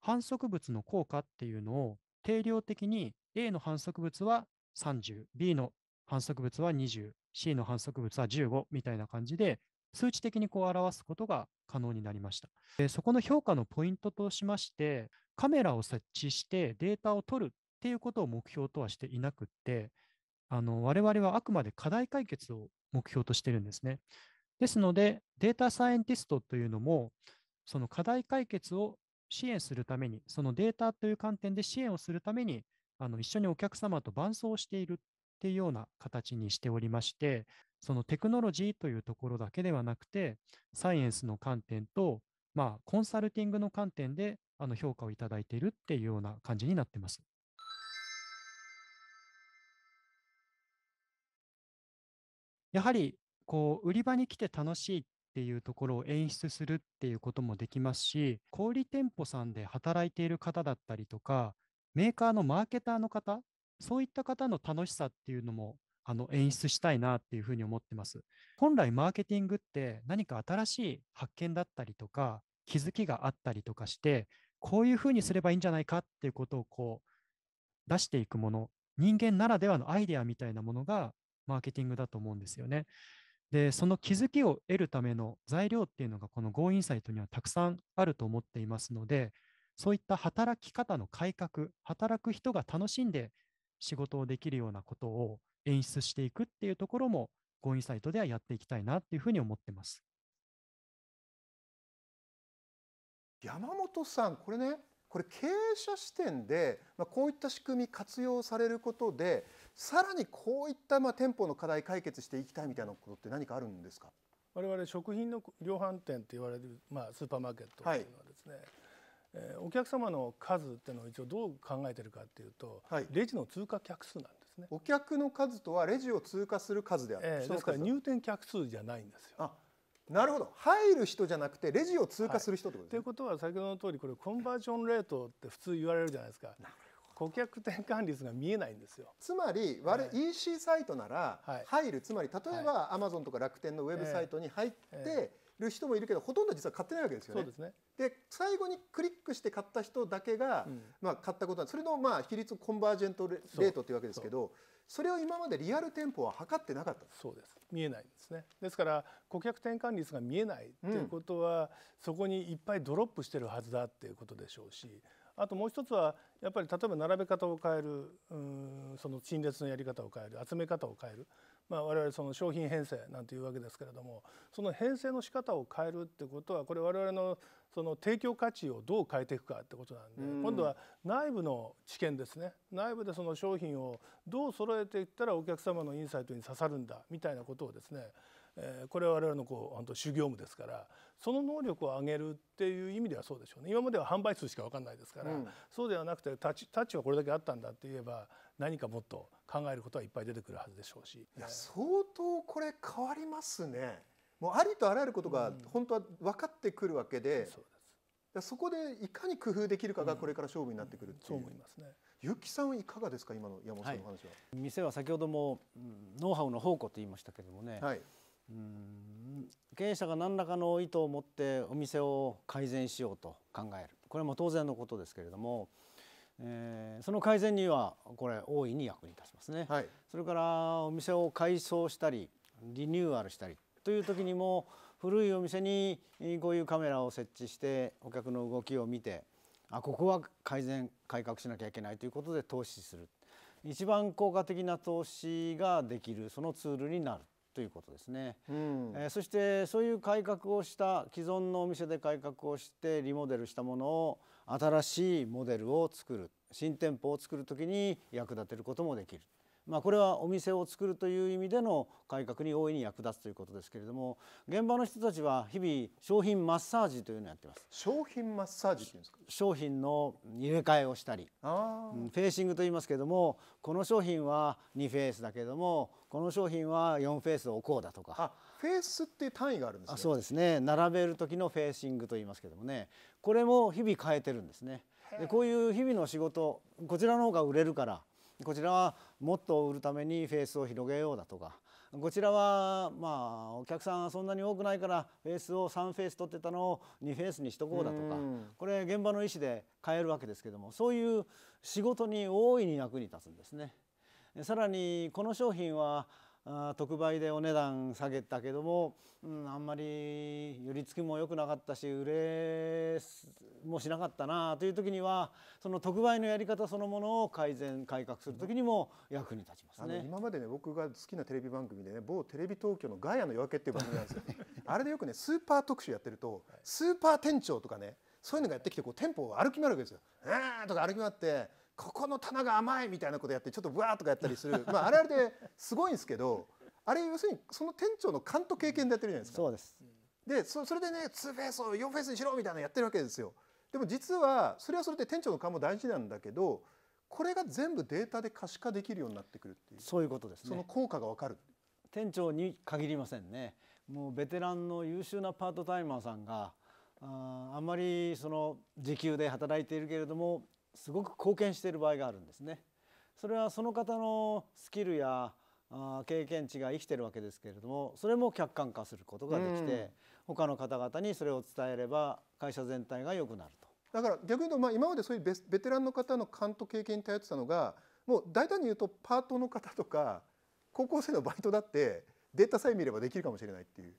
反則物の効果っていうのを定量的に A の反則物は30、B の反則物は20、C の反則物は15みたいな感じで数値的にこう表すことが可能になりました。でそこの評価のポイントとしまして、カメラを設置してデータを取るっていうことを目標とはしていなくって、あの我々はあくまで課題解決を目標としてるんですね。ですので、データサイエンティストというのも、その課題解決を支援するために、そのデータという観点で支援をするために、あの一緒にお客様と伴走しているっていうような形にしておりまして、そのテクノロジーというところだけではなくて、サイエンスの観点と、まあ、コンサルティングの観点であの評価をいただいているっていうような感じになってます。やはりこう売り場に来て楽しいっていうところを演出するっていうこともできますし、小売店舗さんで働いている方だったりとか、メーカーのマーケターの方、そういった方の楽しさっていうのもあの演出したいなっていうふうに思ってます。本来マーケティングって何か新しい発見だったりとか気づきがあったりとかしてこういうふうにすればいいんじゃないかっていうことをこう出していくもの人間ならではのアイデアみたいなものがマーケティングだと思うんですよね。でその気づきを得るための材料っていうのがこの Go インサイトにはたくさんあると思っていますのでそういった働き方の改革働く人が楽しんで仕事をできるようなことを演出していくっていうところも、ゴインサイトではやっていきたいなっていうふうに思ってます。山本さん、これね、これ経営者視点で、まあ、こういった仕組み活用されることでさらにこういったまあ店舗の課題解決していきたいみたいなことって何かあるんですか我々食品の量販店と言われる、まあ、スーパーマーケットというのはですね、はいえー、お客様の数っていうのを一応どう考えてるかっていうと、はい、レジの通過客数なんですねお客の数とはレジを通過する数である、えー、ですから入店客数じゃないんですよ。なるほど入る人じゃなくてレジを通過する人ってことですね。と、はい、うことは先ほどの通りこれコンバージョンレートって普通言われるじゃないですか。顧客転換率が見えないんですよつまり、はい、EC サイトなら入る、はい、つまり例えばアマゾンとか楽天のウェブサイトに入って、えーえーる人もいるけどほとんど実は買ってないわけですよね。で、ね、最後にクリックして買った人だけが、うん、まあ、買ったことはそれのまあ比率コンバージェントレートというわけですけどそれを今までリアル店舗は測ってなかったそうです見えないんですねですから顧客転換率が見えないということは、うん、そこにいっぱいドロップしてるはずだっていうことでしょうしあともう一つはやっぱり例えば並べ方を変えるうんその陳列のやり方を変える集め方を変えるまあ、我々その商品編成なんていうわけですけれどもその編成の仕方を変えるってことはこれ我々のその提供価値をどう変えていくかってことなんで、今度は内部の知見ですね内部でその商品をどう揃えていったらお客様のインサイトに刺さるんだみたいなことをですねえこれは我々のこう本当修行務ですからその能力を上げるっていう意味ではそうでしょうね今までは販売数しか分かんないですから、うん、そうではなくてタッチはこれだけあったんだって言えば何かもっと考えることはいっぱい出てくるはずでしょうしいや相当これ変わりますねもうありとあらゆることが本当は分かってくるわけで,、うん、そこでいかに工夫できるかがこれから勝負になってくるていう、うん、そう思いますねゆきさんいかがですか今の山本さんの話は、はい、店は先ほども、ノウハウの宝庫と言いましたけれどもね、はい、うん経営者が何らかの意図を持ってお店を改善しようと考えるこれも当然のことですけれどもえー、その改善にはこれ大いに役に立ちますね、はい、それからお店を改装したりリニューアルしたりという時にも古いお店にこういうカメラを設置してお客の動きを見てあここは改善改革しなきゃいけないということで投資する一番効果的な投資ができるそのツールになるということですね、うん、えー、そしてそういう改革をした既存のお店で改革をしてリモデルしたものを新しいモデルを作る新店舗を作る時に役立てることもできる。まあ、これはお店を作るという意味での改革に大いに役立つということですけれども現場の人たちは日々商品マッサージというのをやってます商品マッサージっていうんですか商品の入れ替えをしたりフェーシングと言いますけれどもこの商品は2フェースだけれどもこの商品は4フェースを置こうだとかフェースっていう単位があるんです、ね、そうですね並べる時のフェーシングと言いますけれどもねこれも日々変えてるんですねでこういう日々の仕事こちらの方が売れるからこちらはもっと売るためにフェースを広げようだとかこちらはまあお客さんそんなに多くないからフェースを3フェース取ってたのを2フェースにしとこうだとかこれ現場の意思で変えるわけですけどもそういう仕事に大いに役に立つんですね。さらにこの商品は特売でお値段下げたけども、うん、あんまり寄り付きも良くなかったし売れもしなかったなという時にはその特売のやり方そのものを改善改革する時にも役に立ちますね。今までね僕が好きなテレビ番組でね某テレビ東京の「ガヤの夜明け」っていう番組なんですよ。あれでよくねスーパー特集やってるとスーパー店長とかねそういうのがやってきてこう店舗を歩き回るわけですよ。えーとか歩き回ってここの棚が甘いみたいなことやってちょっとブワーとかやったりする まああれあれですごいんですけどあれ要するにその店長の勘と経験でやってるじゃないですか。そうですでそれでね2フェースを4フェースにしろみたいなのやってるわけですよ。でも実はそれはそれで店長の勘も大事なんだけどこれが全部データで可視化できるようになってくるっていうそういうことですねその効果がわかる店長に限りませんねもうベテランの優秀なパートタイマーさんがああんまりその時給で働いているけれどもすごく貢献している場合があるんですね。それはその方のスキルや経験値が生きてるわけですけれどもそれも客観化することができて、他の方々にそれを伝えれば会社全体が良くなると。だから逆に言うと、まあ、今までそういうベベテランの方の勘と経験に頼ってたのがもう大胆に言うとパートの方とか高校生のバイトだってデータさえ見ればできるかもしれないっていう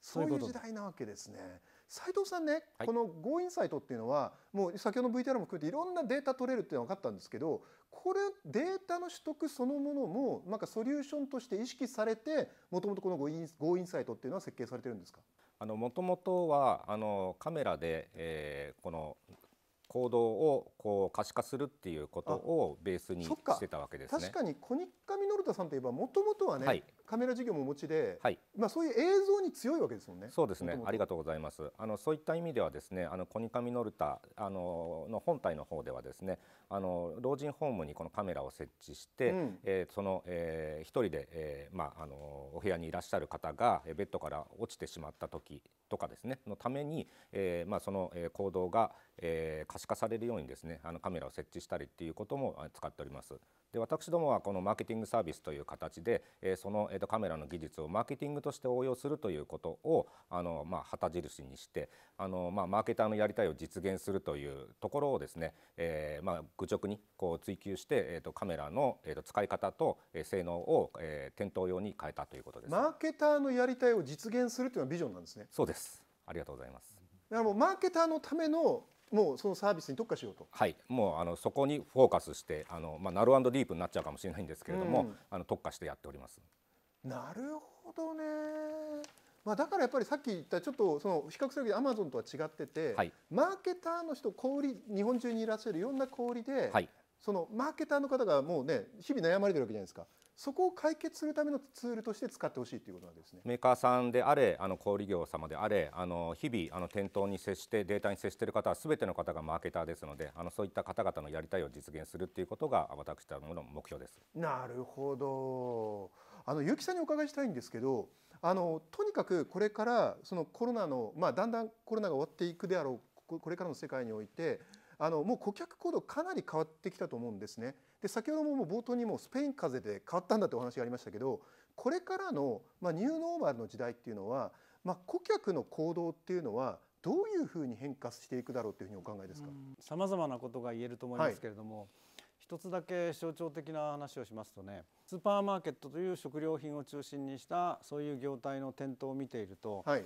そういう時代なわけですね。斉藤さんね、はい、このゴ o インサイトっていうのはもう先ほどの VTR も含めていろんなデータ取れるっていうのは分かったんですけどこれデータの取得そのものもなんかソリューションとして意識されてもともとこのゴ o インゴ o インサイトっていうのは設計されてるんですかもともとはあのカメラで、えー、この行動をこう可視化するっていうことをベースにしてたわけですね。確かにコニッカミノルタさんといえばもともとはね、はい、カメラ事業もお持ちで、はい、まあ、そういう映像に強いわけですもんね。そうですねありがとうございますあのそういった意味ではですねあのコニカミノルタあのの本体の方ではですねあの老人ホームにこのカメラを設置して、うん、えー、その、えー、一人で、えーまあ、あのお部屋にいらっしゃる方がベッドから落ちてしまった時とかですねのために、えーまあ、その行動が、えー、可視化されるようにですねあのカメラを設置したりっていうことも使っております。で私どもはこのマーケティングサービスという形で、えー、その、えー、とカメラの技術をマーケティングとして応用するということをあの、まあ、旗印にしてあの、まあ、マーケターのやりたいを実現するというところをですね、えーまあ、愚直にこう追求して、えー、とカメラの、えー、と使い方と、えー、性能を、えー、店頭用に変えたということです。マーケターのやりたいを実現するというのはビジョンなんですね。そうですありがとうございます。だからもうマーケターのためのもうそのサービスに特化しようと。はい、もうあのそこにフォーカスして、あのまあナルアンドディープになっちゃうかもしれないんですけれども、うん、あの特化してやっております。なるほどね。まあだからやっぱりさっき言ったちょっとその比較するアマゾンとは違ってて、はい、マーケターの人小売日本中にいらっしゃるいろんな小売で、はい、そのマーケターの方がもうね日々悩まれてるわけじゃないですか。そこを解決するためのツールとして使ってほしいということなんですねメーカーさんであれあの小売業様であれあの日々あの店頭に接してデータに接している方はすべての方がマーケターですのであのそういった方々のやりたいを実現するということが私たちの目標ですなるほどあの結城さんにお伺いしたいんですけどあのとにかくこれからそのコロナの、まあ、だんだんコロナが終わっていくであろうこれからの世界においてあのもう顧客行動かなり変わってきたと思うんですね。で先ほども冒頭にもスペイン風邪で変わったんだってお話がありましたけどこれからの、まあ、ニューノーマルの時代っていうのは、まあ、顧客の行動っていうのはどういうふうに変化していくだろうというふうにお考えですか。さまざまなことが言えると思いますけれども、はい、一つだけ象徴的な話をしますとね、スーパーマーケットという食料品を中心にしたそういう業態の店頭を見ていると、はい、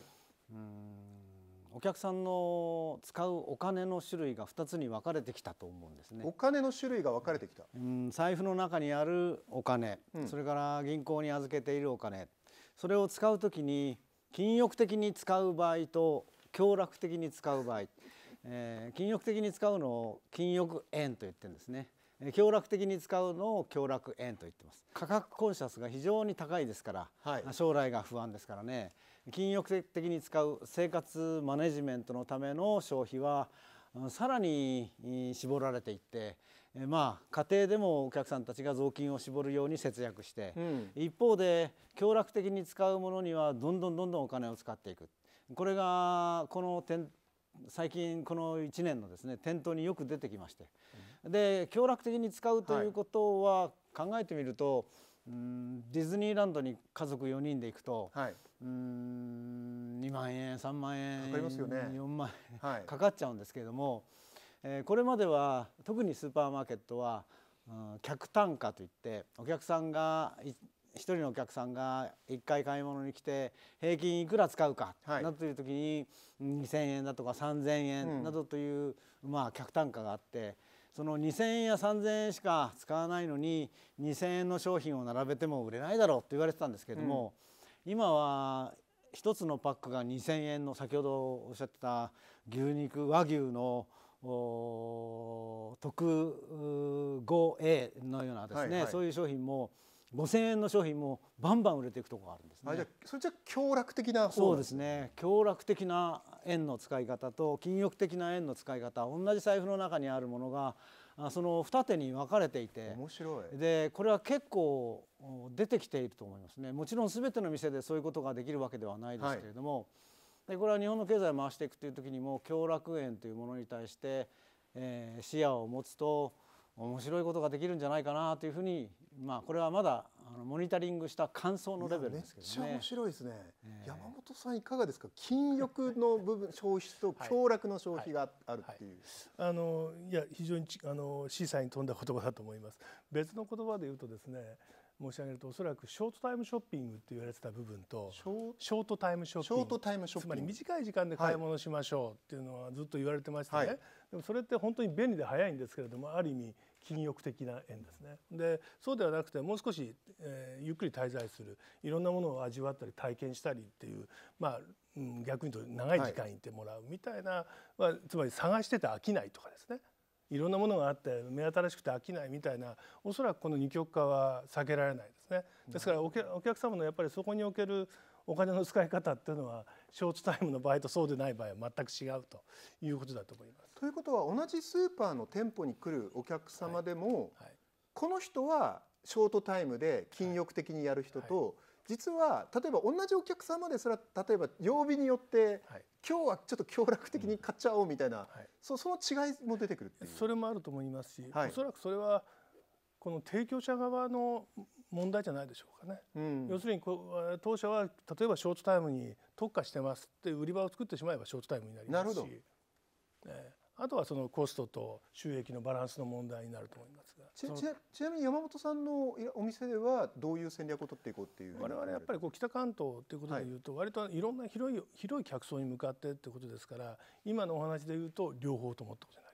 うんお客さんの使うお金の種類が2つに分かれてきたと思うんですね。お金の種類が分かれてきた、うん、財布の中にあるお金、うん、それから銀行に預けているお金それを使う時に禁欲的に使う場合と強楽的に使う場合、えー、禁欲的に使うのを禁欲円と言ってるんですね。強楽的に使うのを強楽円と言ってます価格コンシャスが非常に高いですから、はい、将来が不安ですからね金欲的に使う生活マネジメントのための消費はさらに絞られていってまあ家庭でもお客さんたちが雑巾を絞るように節約して、うん、一方で強楽的に使うものにはどんどんどんどんお金を使っていくこれがこの点最近この1年のですね店頭によく出てきまして、うん、で強楽的に使うということは考えてみると、はいうんディズニーランドに家族4人で行くと、はい、うん2万円3万円かかりますよ、ね、4万円、はい、かかっちゃうんですけれども、えー、これまでは特にスーパーマーケットは、うん、客単価といってお客さんが1人のお客さんが1回買い物に来て平均いくら使うかなという時に2,000円だとか3,000円などという、まあ客単価があってその2,000円や3,000円しか使わないのに2,000円の商品を並べても売れないだろうって言われてたんですけれども、うん、今は1つのパックが2,000円の先ほどおっしゃってた牛肉和牛の特 5A のようなですね、はいはい、そういう商品も5,000円の商品もバンバン売れていくところがあるんですね。じゃそれじゃ強楽的なそうですね強楽的な円の使い方と禁欲的な円の使い方同じ財布の中にあるものがその二手に分かれていて面白いでこれは結構出てきていると思いますねもちろん全ての店でそういうことができるわけではないですけれども、はい、でこれは日本の経済を回していくという時にも協楽園というものに対して、えー、視野を持つと面白いことができるんじゃないかなというふうにまあ、これはまだあのモニタリングした感想のレベルですけどね。めっちゃ面白いですね、えー、山本さんいかがですか。金欲の部分消費と強楽の消費があるっていう。はいはい、あのいや非常にあのシーに飛んだ言葉だと思います。別の言葉で言うとですね。申し上げるとおそらくショートタイムショッピングって言われてた部分とショートタイムショッピングつまり短い時間で買い物しましょうっていうのはずっと言われてましてね、はい、でもそれって本当に便利で早いんですけれどもある意味禁欲的な縁ですねでそうではなくてもう少し、えー、ゆっくり滞在するいろんなものを味わったり体験したりっていうまあ、うん、逆に言うと長い時間いてもらうみたいな、はい、つまり探してて飽きないとかですねいろんなものがあって目新しくて飽きないみたいなおそらくこの二極化は避けられないですね。ですからお客様のやっぱりそこにおけるお金の使い方っていうのはショートタイムの場合とそうでない場合は全く違うということだと思います。ということは同じスーパーの店舗に来るお客様でも、はいはい、この人はショートタイムで禁欲的にやる人と、はい、実は例えば同じお客様ですら例えば曜日によって、今日はちょっと強楽的に買っちゃおうみたいな、うん、そその違いも出てくるっていうそれもあると思いますし、はい、おそらくそれはこの提供者側の問題じゃないでしょうかね、うん、要するにこ当社は例えばショートタイムに特化してますって売り場を作ってしまえばショートタイムになりますし、えー、あとはそのコストと収益のバランスの問題になると思いますがちなみに山本さんのお店ではどういう戦略を取っていこうっていう我々やっぱりこう北関東っていうことでいうと、割といろんな広い広い客層に向かってってことですから今のお話でいうと両方ともってこと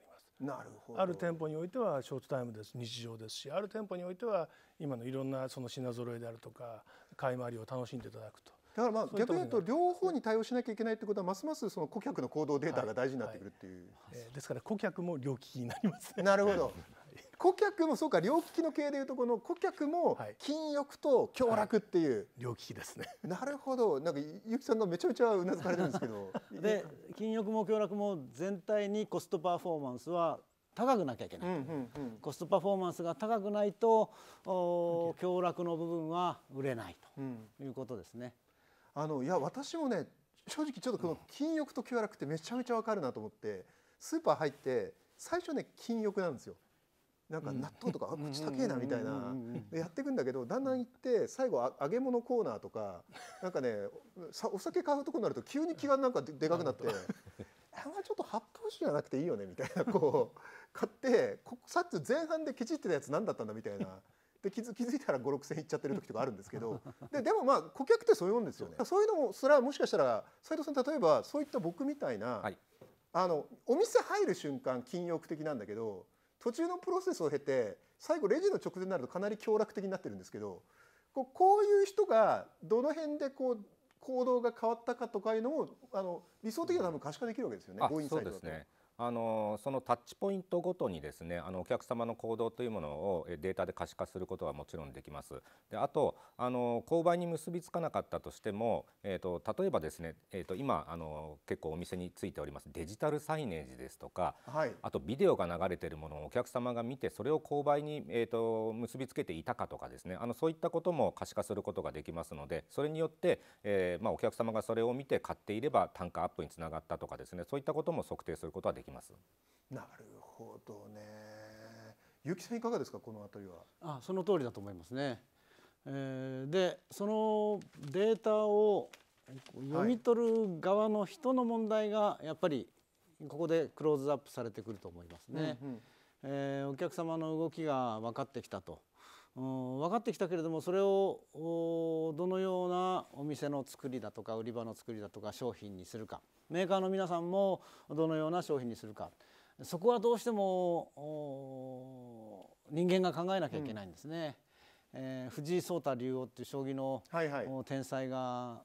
ある店舗においてはショートタイムです日常ですしある店舗においては今のいろんなその品揃えであるとか買い回りを楽しんでいただくと。だからまあ逆に言うと両方に対応しなきゃいけないってことはますますその顧客の行動データが大事になってくるっていう、はいはい、えー、ですから顧客も良きになります、ね、なるほど 顧客もそうか両利きの系でいうとこの顧客も金欲と強楽っていう、はいはい、両利きですね なるほどなんかゆきさんがめちゃめちゃうなずかれるんですけど で金欲も強楽も全体にコストパフォーマンスは高くなきゃいけない、うんうんうん、コストパフォーマンスが高くないと強楽の部分は売れないということですね、うん、あのいや私もね正直ちょっとこの金欲と強楽ってめちゃめちゃわかるなと思ってスーパー入って最初ね金欲なんですよなんか納豆とか、うん、あ口高えなみたいなやっていくんだけどだんだん行って最後揚げ物コーナーとか なんかねお酒買うとこになると急に気がなんかでかくなってあんまちょっと発泡酒じゃなくていいよねみたいなこう 買ってこさっき前半でケチってたやつ何だったんだみたいな。で気づ気づいたら56千いっちゃってる時とかあるんですけどででもまあ顧客ってそういうもんですよねそういうのもれはもしかしたら斉藤さん例えばそういった僕みたいな、あのお店入る瞬間禁欲的なんだけど途中のプロセスを経て最後レジの直前になるとかなり強楽的になってるんですけどこうこういう人がどの辺でこう行動が変わったかとかいうのもあの理想的には多分可視化できるわけですよね。そうですねあのそのタッチポイントごとにですねあのお客様の行動というものをデータで可視化することはもちろんできます。であとあの購買に結びつかなかったとしても、えーと、例えばですね、えーと、今あの結構お店についておりますデジタルサイネージですとか、はい、あとビデオが流れているものをお客様が見てそれを購買に、えーと、と結びつけていたかとかですねあのそういったことも可視化することができますのでそれによって、えー、まあ、お客様がそれを見て買っていれば単価アップにつながったとかですねそういったことも測定することはできます。できます。なるほどね。ゆきさんいかがですかこのありは。あその通りだと思いますね。えー、でそのデータを読み取る側の人の問題がやっぱりここでクローズアップされてくると思いますね。うんうん、えー、お客様の動きが分かってきたと。分かってきたけれどもそれをどのようなお店の作りだとか売り場の作りだとか商品にするかメーカーの皆さんもどのような商品にするかそこはどうしても人間が考えなきゃいけないんですね。うん、えー、藤井聡太竜王っていう将棋の、はいはい、天才が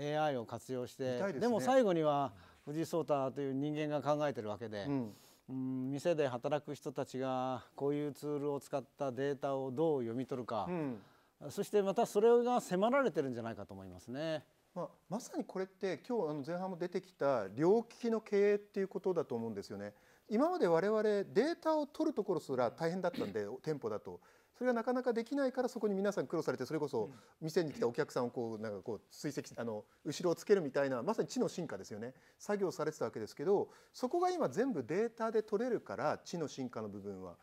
AI を活用してで、ね,、も最後には藤井聡太という人間が考えてるわけで。うんうん店で働く人たちがこういうツールを使ったデータをどう読み取るか、うん、そしてまたそれが迫られてるんじゃないかと思いますね。まあ、まさにこれって今日あの前半も出てきた両利きの経営っていうことだと思うんですよね。今まで我々データを取るところすら大変だったんで店舗だとそれがなかなかできないからそこに皆さん苦労されてそれこそ店に来たお客さんをこうなんかこう追跡あの後ろをつけるみたいなまさに知の進化ですよね作業されてたわけですけどそこが今全部データで取れるから知の進化の部分は。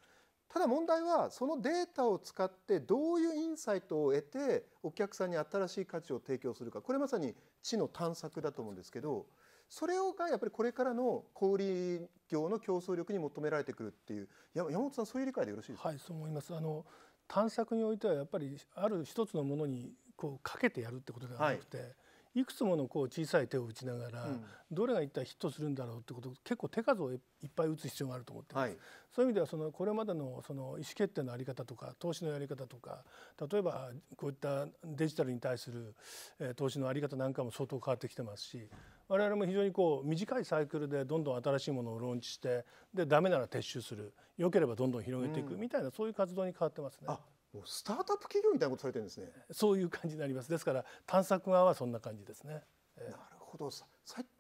ただ問題はそのデータを使ってどういうインサイトを得てお客さんに新しい価値を提供するかこれまさに知の探索だと思うんですけど。それをがやっぱりこれからの小売業の競争力に求められてくるっていう山本さんそういう理解でよろしいですかはいそう思いますあの探索においてはやっぱりある一つのものにこうかけてやるってことではなくて、はいいくつものこう小さい手を打ちながら、どれが一体ヒットするんだろうってこと結構手数をいっぱい打つ必要があると思ってます、はい、そういう意味ではそのこれまでのその意思決定の在り方とか投資のやり方とか例えばこういったデジタルに対する、え投資の在り方なんかも相当変わってきてますし我々も非常にこう短いサイクルでどんどん新しいものをローンチしてでダメなら撤収する良ければどんどん広げていくみたいな、うん、そういう活動に変わってますね。もうスタートアップ企業みたいなことされてるんですねそういう感じになりますですから探索側はそんな感じですね、なるほど斎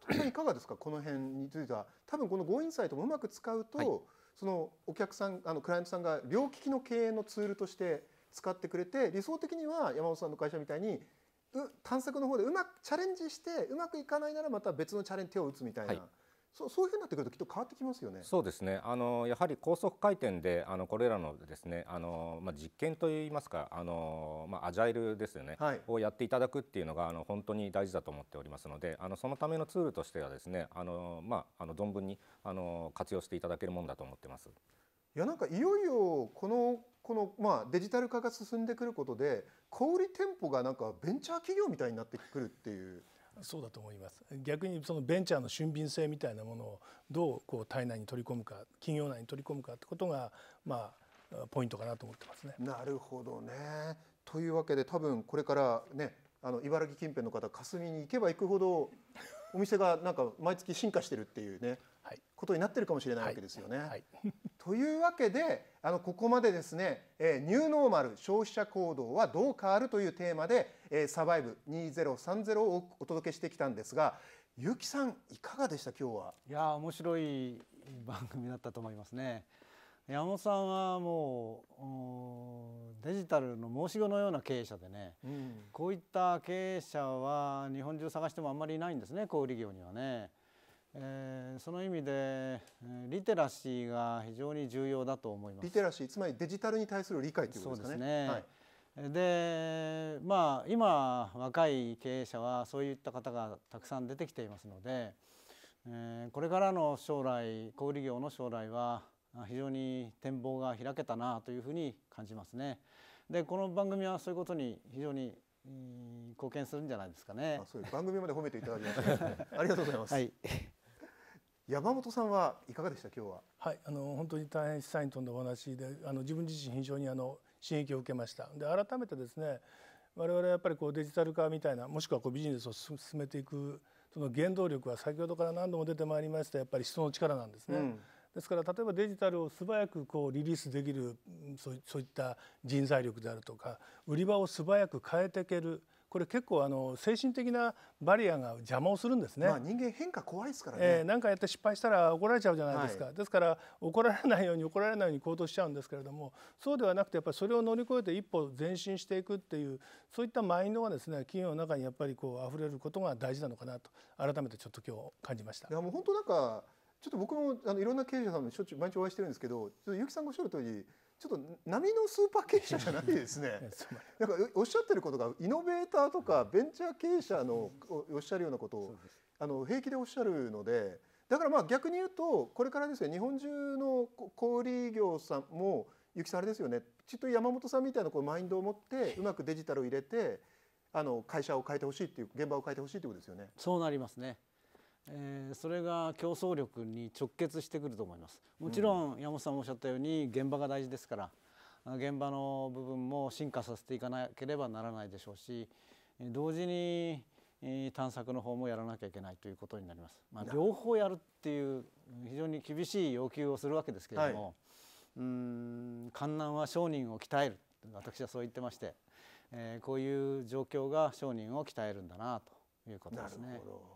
藤さんいかがですかこの辺については多分このゴーインサイトもうまく使うと、はい、そのお客さんあのクライアントさんが両利きの経営のツールとして使ってくれて理想的には山本さんの会社みたいに探索の方でうまくチャレンジしてうまくいかないならまた別のチャレンジ手を打つみたいな、はいそうそういうふうになってくるときっと変わってきますよね。そうですね。あのやはり高速回転であのこれらのですねあのまあ実験といいますかあのまあアジャイルですよね、はい、をやっていただくっていうのがあの本当に大事だと思っておりますので、あのそのためのツールとしてはですねあのまああの存分にあの活用していただけるものだと思ってます。いやなんかいよいよこのこのまあデジタル化が進んでくることで小売店舗がなんかベンチャー企業みたいになってくるっていう。そうだと思います逆にそのベンチャーの俊敏性みたいなものをどうこう体内に取り込むか企業内に取り込むかってことがまあポイントかなと思ってますね。なるほどねというわけで多分これからねあの茨城近辺の方霞に行けば行くほどお店がなんか毎月進化してるっていうね、はい、ことになってるかもしれないわけですよね。はいはいというわけであのここまでですね、えニューノーマル消費者行動はどう変わるというテーマで、えサバイブ2030をお届けしてきたんですが結城さんいかがでした今日はいや面白い番組だったと思いますね。山本さんはもうデジタルの申し子のような経営者でね、うん、こういった経営者は日本中探してもあんまりいないんですね小売業にはね。えー、その意味でリテラシーが非常に重要だと思いますリテラシーつまりデジタルに対する理解ということですね。で、まあ、今若い経営者はそういった方がたくさん出てきていますので、えー、これからの将来小売業の将来は非常に展望が開けたなというふうに感じますね。でこの番組はそういうことに非常に貢献するんじゃないですかね。そういう番組まで褒めていただきました。ありがとうございます。はい山本さんはいかがでした今日は。はい、あの本当に大変サイントんのお話で、あの自分自身非常にあの刺激を受けました。で改めてですね、我々はやっぱりこうデジタル化みたいな、もしくはこうビジネスを進めていくその原動力は先ほどから何度も出てまいりましたやっぱり人の力なんですね。うんですから例えばデジタルを素早くこうリリースできるそういった人材力であるとか売り場を素早く変えていけるこれ結構あの精神的なバリアが邪魔をするんですね。まあ、人間変化怖いですからね。えー、なんかやって失敗したら怒られちゃうじゃないですか。はい、ですから怒られないように怒られないように行動しちゃうんですけれども、そうではなくてやっぱりそれを乗り越えて一歩前進していくっていうそういったマインドがですね企業の中にやっぱりこう溢れることが大事なのかなと改めてちょっと今日感じました。いやもう本当なんか。ちょっと僕もあのいろんな経営者さんにしょっちゅう毎日お会いしてるんですけどちょっと結城さんがおっしゃる通りちょっと波のスーパー経営者じゃないですね。なんかおっしゃってることがイノベーターとかベンチャー経営者のおっしゃるようなことをあの平気でおっしゃるのでだからまあ逆に言うとこれからですね日本中の小売業さんも結城さんあれですよねちっと山本さんみたいなこうマインドを持ってうまくデジタルを入れてあの会社を変えてほしいっていう現場を変えてほしいということですよね。そうなりますね。えー、それが競争力に直結してくると思いますもちろん山本さんもおっしゃったように現場が大事ですから現場の部分も進化させていかなければならないでしょうし同時に探索の方もやらなきゃいけないということになります。まあ、両方やるっていう非常に厳しい要求をするわけですけれども、はい、うん観覧は商人を鍛える私はそう言ってまして、えー、こういう状況が商人を鍛えるんだなということですね。なるほど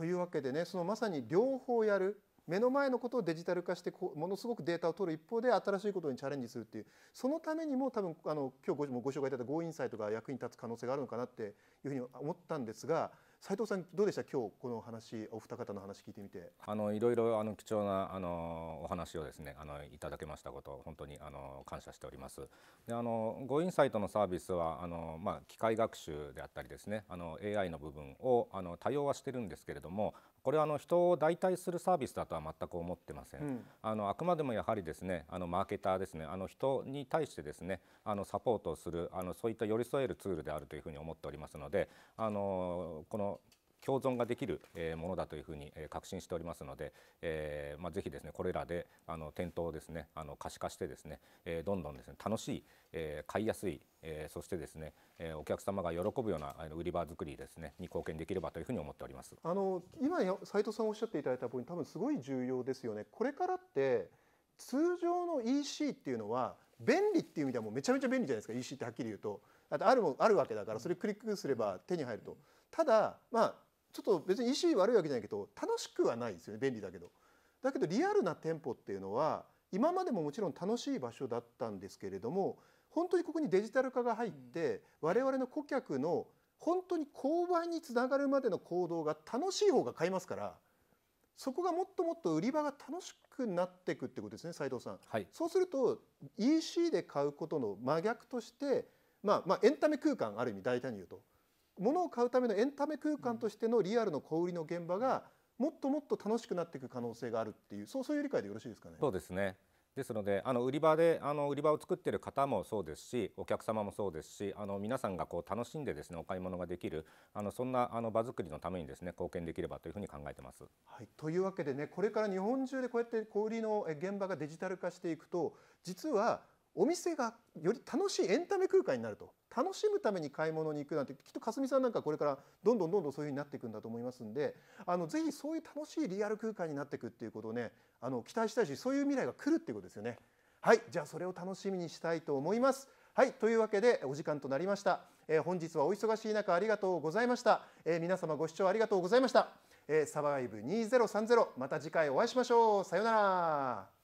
というわけでねそのまさに両方やる目の前のことをデジタル化してものすごくデータを取る一方で新しいことにチャレンジするっていうそのためにも多分あの今日ごご紹介いただいた GO インサイトが役に立つ可能性があるのかなっていうふうに思ったんですが斉藤さんどうでした今日この話お二方の話聞いてみてあのいろいろあの貴重なあのお話をですねあのいただけましたこと本当にあの感謝しておりますであのゴインサイトのサービスはあのまあ機械学習であったりですねあの AI の部分をあの多様はしてるんですけれどもこれはあの人を代替するサービスだとは全く思ってません、うん、あのあくまでもやはりですねあのマーケターですねあの人に対してですねあのサポートをするあのそういった寄り添えるツールであるというふうに思っておりますのであのこの共存ができるものだというふうに確信しておりますので、えーまあ、ぜひですねこれらであの店頭をですねあの可視化してですね、えどんどんですね楽しい、え買いやすい、えそしてですね、えお客様が喜ぶような売り場作りですねに貢献できればというふうに思っておりますあの今斉藤さんおっしゃっていただいたポイント多分すごい重要ですよね。これからって通常の EC っていうのは便利っていう意味ではもうめちゃめちゃ便利じゃないですか EC ってはっきり言うとあとあるもあるわけだからそれクリックすれば手に入るとただまあちょっと別に意 c 悪いわけじゃないけど楽しくはないですよね便利だけど。だけどリアルな店舗っていうのは今までももちろん楽しい場所だったんですけれども本当にここにデジタル化が入って我々の顧客の本当に購買につながるまでの行動が楽しい方が買いますからそこがもっともっと売り場が楽しくなっていくってことですね斉藤さん、はい、そうすると EC で買うことの真逆としてまあまあエンタメ空間ある意味大胆に言うと物を買うためのエンタメ空間としてのリアルの小売りの現場がもっともっと楽しくなっていく可能性があるっていうそうそういう理解でよろしいですかね。そうですねですのであの売り場であの売り場を作っている方もそうですしお客様もそうですしあの皆さんがこう楽しんでですねお買い物ができるあのそんなあの場作りのためにですね貢献できればというふうに考えてます。はい、というわけでねこれから日本中でこうやって小売りの現場がデジタル化していくと実はお店がより楽しいエンタメ空間になると楽しむために買い物に行くなんてきっとかすみさんなんかこれからどんどんどんどんそういうふうになっていくんだと思いますんであのぜひそういう楽しいリアル空間になっていくっていうことをねあの期待したいしそういう未来が来るっていうことですよね。はいじゃあそれを楽しみにしたいと思います。はいというわけでお時間となりました。えー、本日はお忙しい中ありがとうございました。えー、皆様ご視聴ありがとうございました。えー、サバイブ2030また次回お会いしましょう。さようなら。